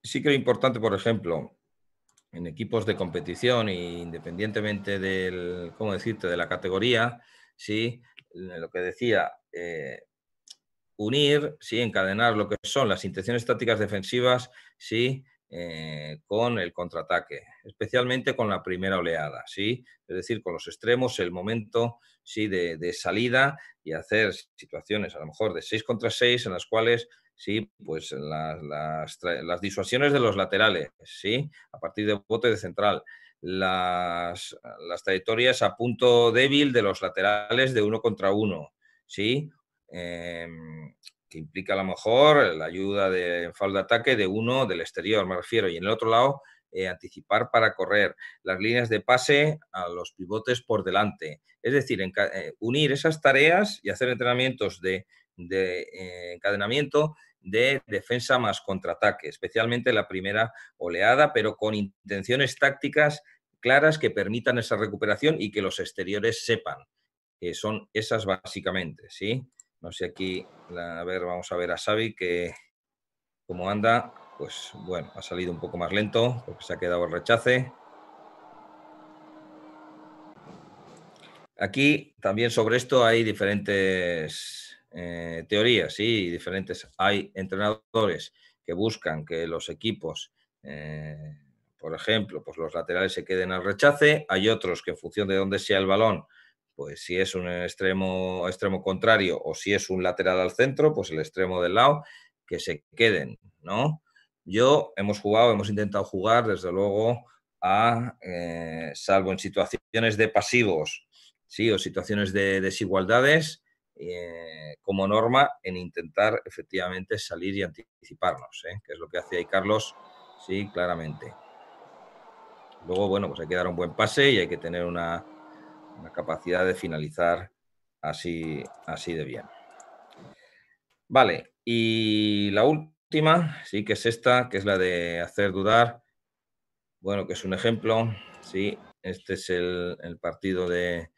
Sí que lo importante, por ejemplo, en equipos de competición independientemente del, ¿cómo decirte?, de la categoría, sí, lo que decía, eh, unir, ¿sí? encadenar lo que son las intenciones tácticas defensivas ¿sí? Eh, con el contraataque, especialmente con la primera oleada, ¿sí? es decir, con los extremos, el momento ¿sí? de, salida y hacer situaciones a lo mejor de 6 contra 6 en las cuales ¿sí? Pues las, disuasiones de los laterales, ¿sí? A partir de bote de central. Las, las, trayectorias a punto débil de los laterales de uno contra uno, ¿sí? Em, que implica a lo mejor la ayuda de en de ataque de uno del exterior, me refiero, y en el otro lado eh, anticipar para correr, las líneas de pase a los pivotes por delante. Es decir, eh, unir esas tareas y hacer entrenamientos de, eh, encadenamiento de defensa más contraataque, especialmente la primera oleada, pero con intenciones tácticas claras que permitan esa recuperación y que los exteriores sepan que son esas básicamente, ¿sí? No sé aquí, a ver, vamos a ver a Xavi que cómo anda. Pues bueno, ha salido un poco más lento porque se ha quedado el rechace. Aquí también sobre esto hay diferentes eh, teorías y diferentes. Hay entrenadores que buscan que los equipos, eh, por ejemplo, pues los laterales se queden al rechace. Hay otros que en función de dónde sea el balón, pues si es un extremo, extremo contrario o si es un lateral al centro, pues el extremo del lado, que se queden, ¿no? Yo hemos jugado, hemos intentado jugar, desde luego, a, eh, salvo en situaciones de pasivos, sí, o situaciones de desigualdades, eh, como norma en intentar efectivamente salir y anticiparnos, ¿eh? que es lo que hacía ahí Carlos, sí, claramente. Luego, bueno, pues hay que dar un buen pase y hay que tener una, la capacidad de finalizar así, así de bien. Vale, y la última, sí que es esta, que es la de hacer dudar. Bueno, que es un ejemplo, sí, este es el, partido de,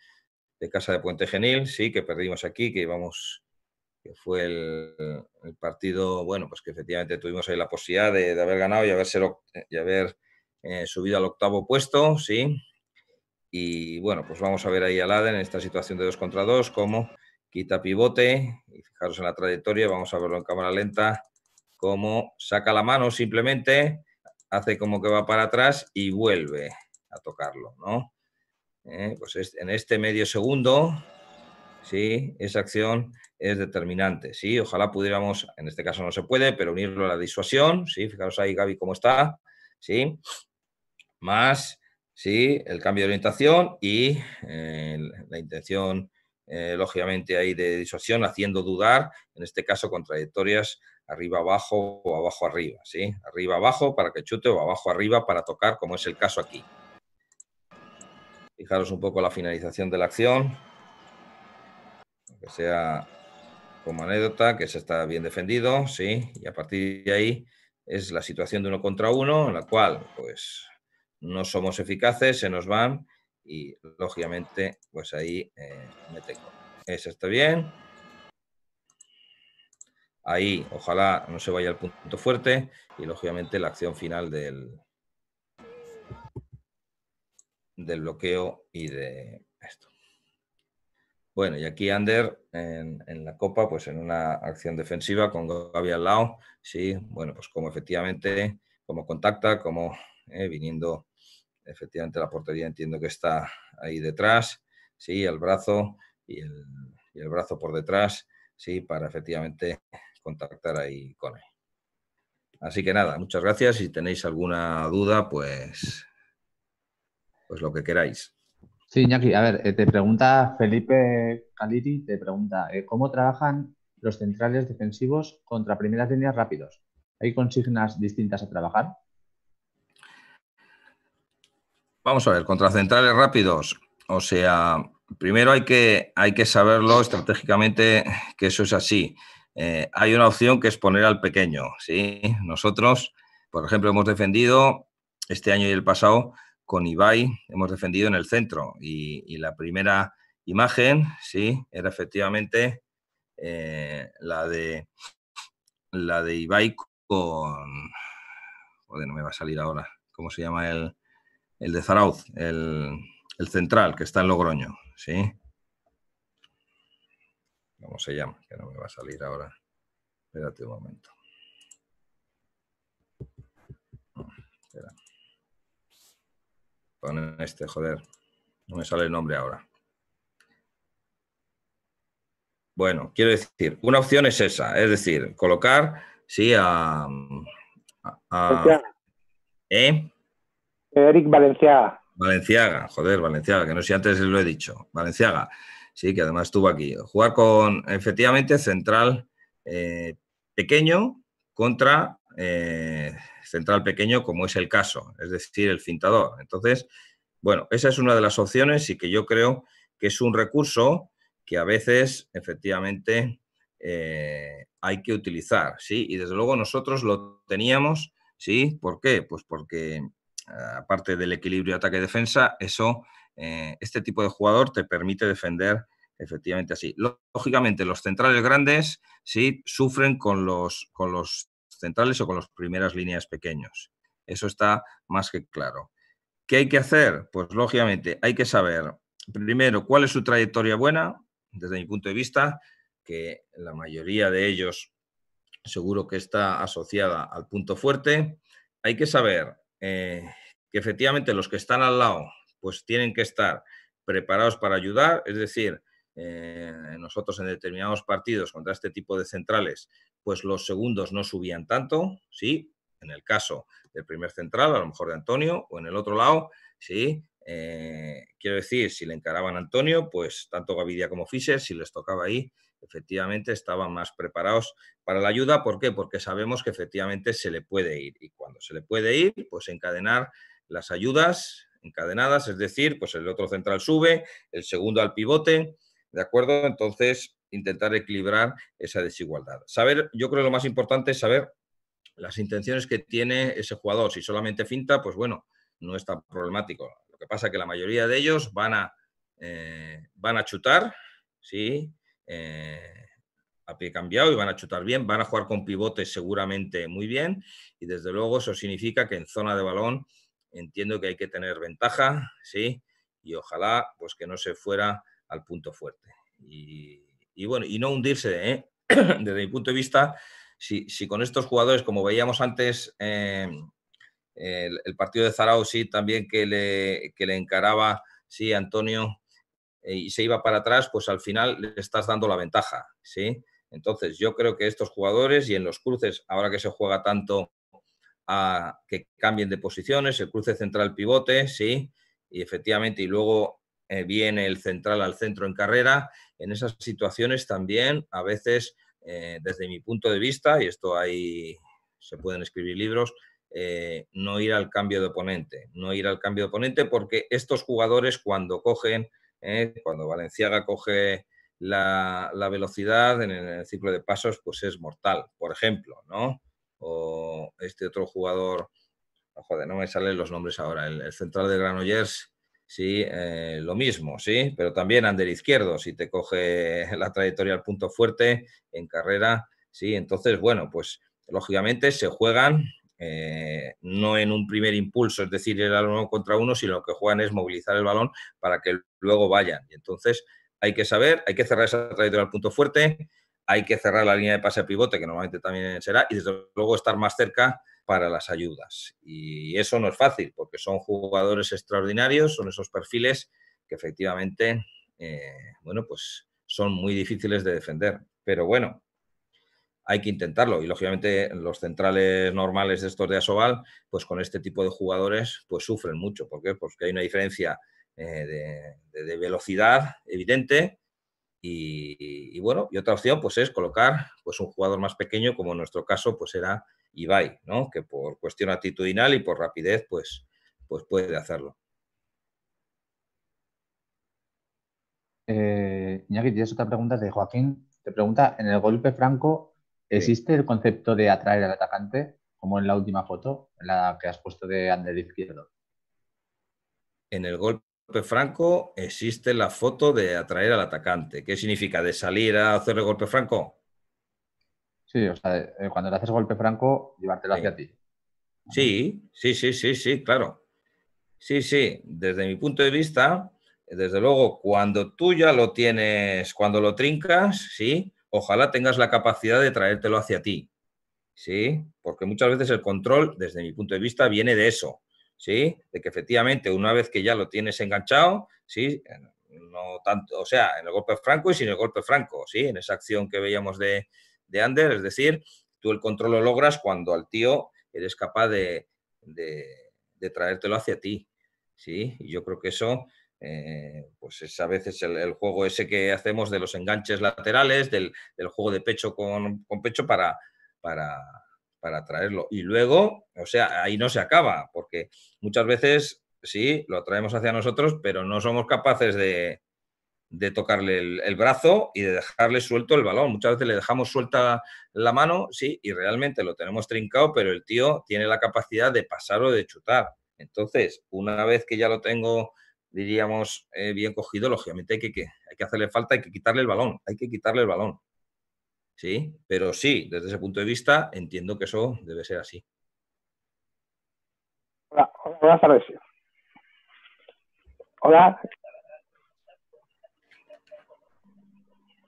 de, Casa de Puente Genil, sí, que perdimos aquí, que íbamos, que fue el, partido, bueno, pues que efectivamente tuvimos ahí la posibilidad de, haber ganado y, y haber eh, subido al octavo puesto, sí, y bueno, pues vamos a ver ahí a Laden en esta situación de 2 contra 2, cómo quita pivote, y fijaros en la trayectoria, vamos a verlo en cámara lenta, cómo saca la mano simplemente, hace como que va para atrás y vuelve a tocarlo, ¿no? Eh, pues en este medio segundo, sí, esa acción es determinante, sí, ojalá pudiéramos, en este caso no se puede, pero unirlo a la disuasión, sí, fijaros ahí Gaby cómo está, sí, más ¿sí? el cambio de orientación y eh, la intención, eh, lógicamente, ahí de disuasión, haciendo dudar, en este caso, con trayectorias arriba-abajo o abajo-arriba, ¿sí? arriba-abajo para que chute o abajo-arriba para tocar, como es el caso aquí. Fijaros un poco la finalización de la acción, que sea como anécdota, que se está bien defendido, ¿sí? y a partir de ahí es la situación de uno contra uno, en la cual, pues, no somos eficaces, se nos van y lógicamente pues ahí eh, me tengo. Eso está bien. Ahí ojalá no se vaya al punto fuerte y lógicamente la acción final del, del bloqueo y de esto. Bueno, y aquí Ander en, la copa, pues en una acción defensiva con Gaby al lado, sí, bueno, pues como efectivamente, como contacta, como eh, viniendo Efectivamente, la portería entiendo que está ahí detrás, sí, el brazo y el, brazo por detrás, sí, para efectivamente contactar ahí con él. Así que nada, muchas gracias. Si tenéis alguna duda, pues, pues lo que queráis. Sí, Iñaki, a ver, eh, te pregunta Felipe Caliri, te pregunta, eh, ¿cómo trabajan los centrales defensivos contra primeras líneas rápidos? ¿Hay consignas distintas a trabajar? Vamos a ver, contra rápidos. O sea, primero hay que, hay que saberlo estratégicamente que eso es así. Eh, hay una opción que es poner al pequeño. ¿sí? Nosotros, por ejemplo, hemos defendido este año y el pasado con Ibai, hemos defendido en el centro. Y, la primera imagen, sí, era efectivamente eh, la, de, la de Ibai con. Joder, no me va a salir ahora. ¿Cómo se llama el, el de Zarauz, el, central que está en Logroño, ¿sí? ¿Cómo se llama? Que no me va a salir ahora. Espérate un momento. Espera. este, joder. No me sale el nombre ahora. Bueno, quiero decir, una opción es esa, es decir, colocar, sí, a... Eric Valenciaga. Valenciaga, joder, Valenciaga, que no sé si antes lo he dicho. Valenciaga, sí, que además estuvo aquí. Jugar con, efectivamente, central eh, pequeño contra eh, central pequeño, como es el caso, es decir, el fintador. Entonces, bueno, esa es una de las opciones y que yo creo que es un recurso que a veces, efectivamente, eh, hay que utilizar, ¿sí? Y desde luego nosotros lo teníamos, ¿sí? ¿Por qué? Pues porque aparte del equilibrio ataque-defensa, eso, eh, este tipo de jugador te permite defender efectivamente así. Lógicamente, los centrales grandes sí sufren con los, con los centrales o con las primeras líneas pequeños. Eso está más que claro. ¿Qué hay que hacer? Pues lógicamente hay que saber, primero, cuál es su trayectoria buena, desde mi punto de vista, que la mayoría de ellos seguro que está asociada al punto fuerte. Hay que saber eh, que efectivamente los que están al lado pues tienen que estar preparados para ayudar, es decir, eh, nosotros en determinados partidos contra este tipo de centrales, pues los segundos no subían tanto, ¿sí? En el caso del primer central, a lo mejor de Antonio, o en el otro lado, ¿sí? Eh, quiero decir, si le encaraban a Antonio, pues tanto Gavidia como Fischer, si les tocaba ahí, efectivamente estaban más preparados para la ayuda. ¿Por qué? Porque sabemos que efectivamente se le puede ir. Y cuando se le puede ir, pues encadenar las ayudas encadenadas, es decir, pues el otro central sube, el segundo al pivote, ¿de acuerdo? Entonces, intentar equilibrar esa desigualdad. Saber, yo creo que lo más importante es saber las intenciones que tiene ese jugador. Si solamente finta, pues bueno, no es tan problemático. Lo que pasa es que la mayoría de ellos van a, eh, van a chutar, ¿sí? Eh, a pie cambiado y van a chutar bien, van a jugar con pivotes seguramente muy bien y desde luego eso significa que en zona de balón entiendo que hay que tener ventaja, ¿sí? Y ojalá pues que no se fuera al punto fuerte. Y, bueno, y no hundirse, ¿eh? *clears throat* desde mi punto de vista, si, con estos jugadores, como veíamos antes, eh, el, partido de Zarao sí también que le, que le encaraba, sí, Antonio, eh, y se iba para atrás, pues al final le estás dando la ventaja, ¿sí? Entonces, yo creo que estos jugadores y en los cruces, ahora que se juega tanto a que cambien de posiciones, el cruce central pivote, sí, y efectivamente, y luego eh, viene el central al centro en carrera, en esas situaciones también, a veces, eh, desde mi punto de vista, y esto ahí se pueden escribir libros, no ir al cambio de oponente, no ir al cambio de oponente, porque estos jugadores cuando cogen ¿eh? Cuando Valenciaga coge la, velocidad en el, ciclo de pasos, pues es mortal, por ejemplo, ¿no? O este otro jugador, ah, joder, no me salen los nombres ahora, el, central de Granollers, sí, eh, lo mismo, sí, pero también ander izquierdo, si te coge *laughs* la trayectoria al punto fuerte en carrera, sí, entonces, bueno, pues lógicamente se juegan eh, no en un primer impulso, es decir, el uno contra uno, sino lo que juegan es movilizar el balón para que luego vayan. Y entonces hay que saber, hay que cerrar esa trayectoria al punto fuerte, hay que cerrar la línea de pase a pivote, que normalmente también será, y desde luego estar más cerca para las ayudas. Y eso no es fácil, porque son jugadores extraordinarios, son esos perfiles que efectivamente, eh, bueno, pues son muy difíciles de defender. Pero bueno, hay que intentarlo. Y lógicamente los centrales normales de estos de Asobal, pues con este tipo de jugadores, pues sufren mucho. ¿Por qué? Porque hay una diferencia eh, de, velocidad evidente. Y, bueno, y otra opción pues es colocar pues un jugador más pequeño, como en nuestro caso pues era Ibai, ¿no? Que por cuestión actitudinal y por rapidez pues, pues puede hacerlo. Eh, Iñaki, tienes otra pregunta de Joaquín. Te pregunta, en el golpe franco, ¿Existe el concepto de atraer al atacante, como en la última foto, en la que has puesto de Ander Izquierdo? En el golpe franco existe la foto de atraer al atacante. ¿Qué significa? ¿De salir a hacer el golpe franco? Sí, o sea, eh, cuando le haces golpe franco, llevártelo hacia ti. Sí, sí, sí, sí, sí, claro. Sí, sí, desde mi punto de vista, desde luego, cuando tú ya lo tienes, cuando lo trincas, sí, ojalá tengas la capacidad de traértelo hacia ti, ¿sí? Porque muchas veces el control, desde mi punto de vista, viene de eso, ¿sí? De que efectivamente una vez que ya lo tienes enganchado, ¿sí? No tanto, o sea, en el golpe franco y sin el golpe franco, ¿sí? En esa acción que veíamos de, de Ander, es decir, tú el control lo logras cuando al tío eres capaz de, de, de traértelo hacia ti, ¿sí? Y yo creo que eso eh, pues es a veces el, juego ese que hacemos de los enganches laterales, del, juego de pecho con, pecho para, para, para, Y luego, o sea, ahí no se acaba, porque muchas veces sí, lo traemos hacia nosotros, pero no somos capaces de, de tocarle el, el, brazo y de dejarle suelto el balón. Muchas veces le dejamos suelta la mano, sí, y realmente lo tenemos trincado, pero el tío tiene la capacidad de pasar o de chutar. Entonces, una vez que ya lo tengo diríamos, eh, bien cogido, lógicamente hay que, hay que hacerle falta, hay que quitarle el balón, hay que quitarle el balón. ¿Sí? Pero sí, desde ese punto de vista, entiendo que eso debe ser así. Hola, buenas tardes. Hola.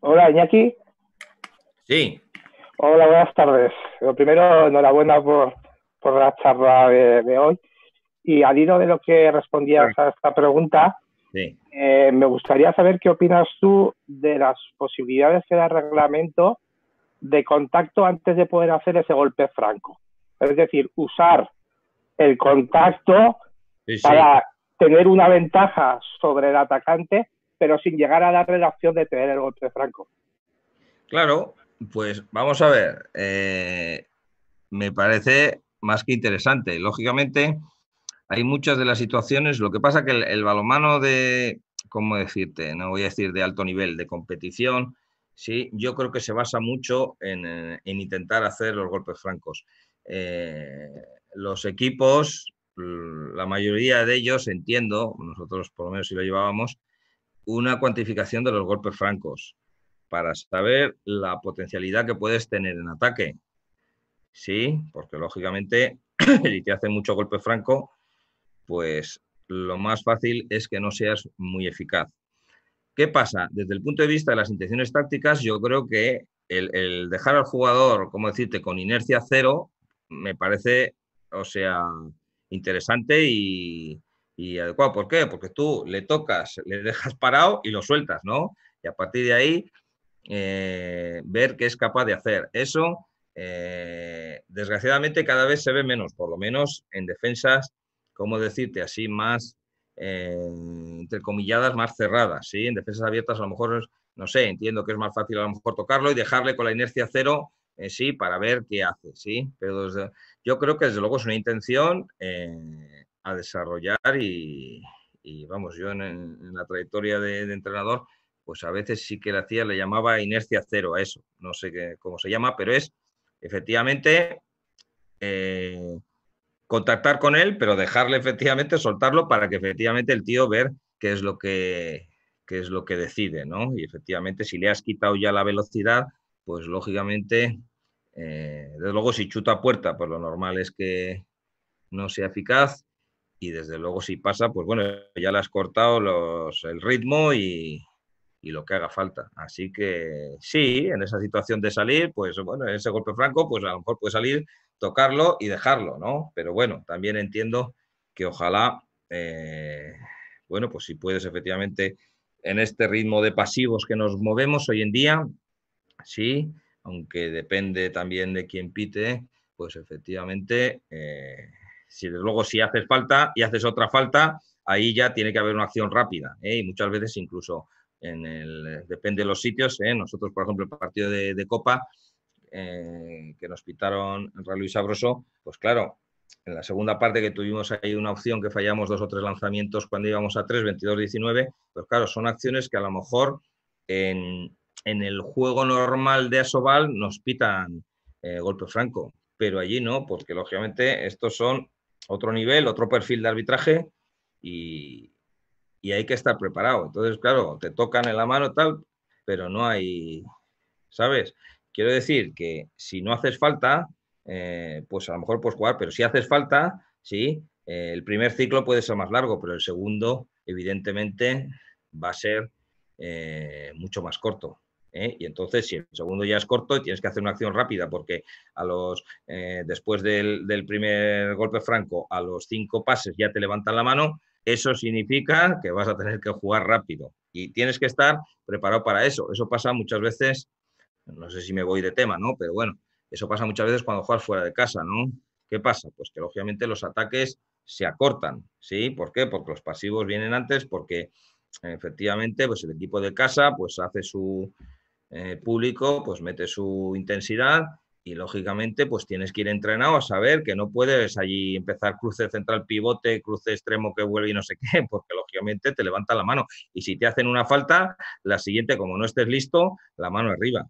Hola, Iñaki. Sí. Hola, buenas tardes. Lo primero, enhorabuena por, la charla de hoy. Y al hilo de lo que respondías a esta pregunta, eh, me gustaría saber qué opinas tú de las posibilidades que da el reglamento de contacto antes de poder hacer ese golpe franco. Es decir, usar el contacto para tener una ventaja sobre el atacante, pero sin llegar a darle la opción de tener el golpe franco. Claro, pues vamos a ver. Eh, me parece más que interesante. Lógicamente, hay muchas de las situaciones. Lo que pasa que el, balomano de, ¿cómo decirte? No voy a decir de alto nivel, de competición, sí, yo creo que se basa mucho en, eh, intentar hacer los golpes francos. Eh, los equipos, la mayoría de ellos, entiendo, nosotros por lo menos si lo llevábamos, una cuantificación de los golpes francos para saber la potencialidad que puedes tener en ataque. Sí, porque lógicamente el *clears throat* que hace mucho golpe franco, pues lo más fácil es que no seas muy eficaz. ¿Qué pasa? Desde el punto de vista de las intenciones tácticas, yo creo que el, dejar al jugador, como decirte, con inercia cero, me parece, o sea, interesante y, adecuado. ¿Por qué? Porque tú le tocas, le dejas parado y lo sueltas, ¿no? Y a partir de ahí, eh, ver qué es capaz de hacer. Eso, eh, desgraciadamente, cada vez se ve menos, por lo menos en defensas ¿cómo decirte? Así más, eh, entre comilladas, más cerradas, ¿sí? En defensas abiertas a lo mejor, no sé, entiendo que es más fácil a lo mejor tocarlo y dejarle con la inercia cero, eh, sí, para ver qué hace, ¿sí? Pero yo creo que desde luego es una intención eh, a desarrollar y, vamos, yo en, la trayectoria de, entrenador pues a veces sí que la hacía, le llamaba inercia cero a eso, no sé cómo se llama, pero es efectivamente eh, contactar con él, pero dejarle efectivamente, soltarlo para que efectivamente el tío ver qué es lo que, es lo que decide, ¿no? Y efectivamente, si le has quitado ya la velocidad, pues lógicamente, eh, desde luego, si chuta puerta, pues lo normal es que no sea eficaz. Y desde luego, si pasa, pues bueno, ya le has cortado los, el ritmo y, y lo que haga falta. Así que sí, en esa situación de salir, pues bueno, en ese golpe franco, pues a lo mejor puede salir, tocarlo y dejarlo, ¿no? Pero bueno, también entiendo que ojalá, eh, bueno, pues si puedes efectivamente en este ritmo de pasivos que nos movemos hoy en día, sí, aunque depende también de quién pite, pues efectivamente, eh, si luego si haces falta y haces otra falta, ahí ya tiene que haber una acción rápida ¿eh? y muchas veces incluso el, depende de los sitios. ¿eh? Nosotros, por ejemplo, el partido de, Copa eh, que nos pitaron el Luis Sabroso, pues claro, en la segunda parte que tuvimos ahí una opción que fallamos dos o tres lanzamientos cuando íbamos a 3, 22-19, pues claro, son acciones que a lo mejor en, el juego normal de Asobal nos pitan eh, golpe franco, pero allí no, porque lógicamente estos son otro nivel, otro perfil de arbitraje y, y hay que estar preparado. Entonces, claro, te tocan en la mano tal, pero no hay, ¿sabes? Quiero decir que si no haces falta, eh, pues a lo mejor puedes jugar, pero si haces falta, sí, eh, el primer ciclo puede ser más largo, pero el segundo, evidentemente, va a ser eh, mucho más corto. Y entonces, si el segundo ya es corto, tienes que hacer una acción rápida, porque a los, después del, del, primer golpe franco, a los cinco pases ya te levantan la mano, eso significa que vas a tener que jugar rápido y tienes que estar preparado para eso. Eso pasa muchas veces, no sé si me voy de tema, ¿no? Pero bueno, eso pasa muchas veces cuando juegas fuera de casa, ¿no? ¿Qué pasa? Pues que lógicamente los ataques se acortan, ¿sí? ¿Por qué? Porque los pasivos vienen antes, porque efectivamente pues el equipo de casa pues hace su eh, público, pues mete su intensidad y lógicamente, pues tienes que ir entrenado a saber que no puedes allí empezar cruce central pivote, cruce extremo que vuelve y no sé qué, *laughs* porque lógicamente te levanta la mano. Y si te hacen una falta, la siguiente, como no estés listo, la mano arriba.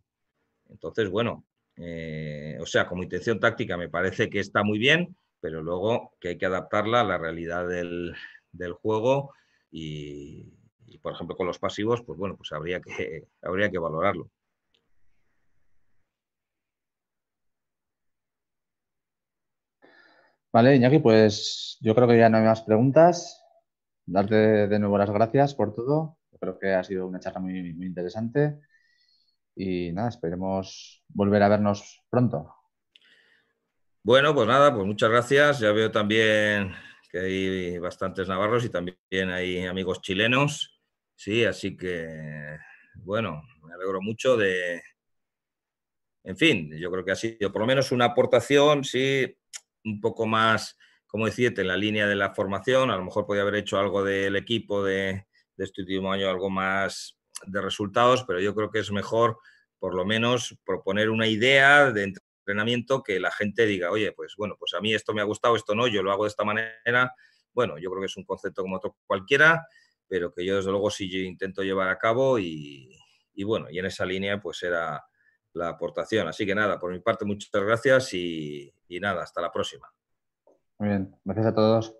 Entonces, bueno, eh, o sea, como intención táctica me parece que está muy bien, pero luego que hay que adaptarla a la realidad del, juego y, y, por ejemplo, con los pasivos, pues bueno, pues habría que, *laughs* habría que valorarlo. Vale, Iñaki, pues yo creo que ya no hay más preguntas. Darte de nuevo las gracias por todo. creo que ha sido una charla muy, muy interesante. Y nada, esperemos volver a vernos pronto. Bueno, pues nada, pues muchas gracias. Ya veo también que hay bastantes navarros y también hay amigos chilenos. Sí, así que, bueno, me alegro mucho de... En fin, yo creo que ha sido por lo menos una aportación, sí, un poco más, como decirte, en la línea de la formación. A lo mejor podía haber hecho algo del equipo de, este último año, algo más de resultados, pero yo creo que es mejor, por lo menos, proponer una idea de entrenamiento que la gente diga, oye, pues bueno, pues a mí esto me ha gustado, esto no, yo lo hago de esta manera. Bueno, yo creo que es un concepto como otro cualquiera, pero que yo desde luego sí yo intento llevar a cabo y, y bueno, y en esa línea pues era la aportación. Así que nada, por mi parte, muchas gracias y, nada, hasta la próxima. Muy bien, gracias a todos.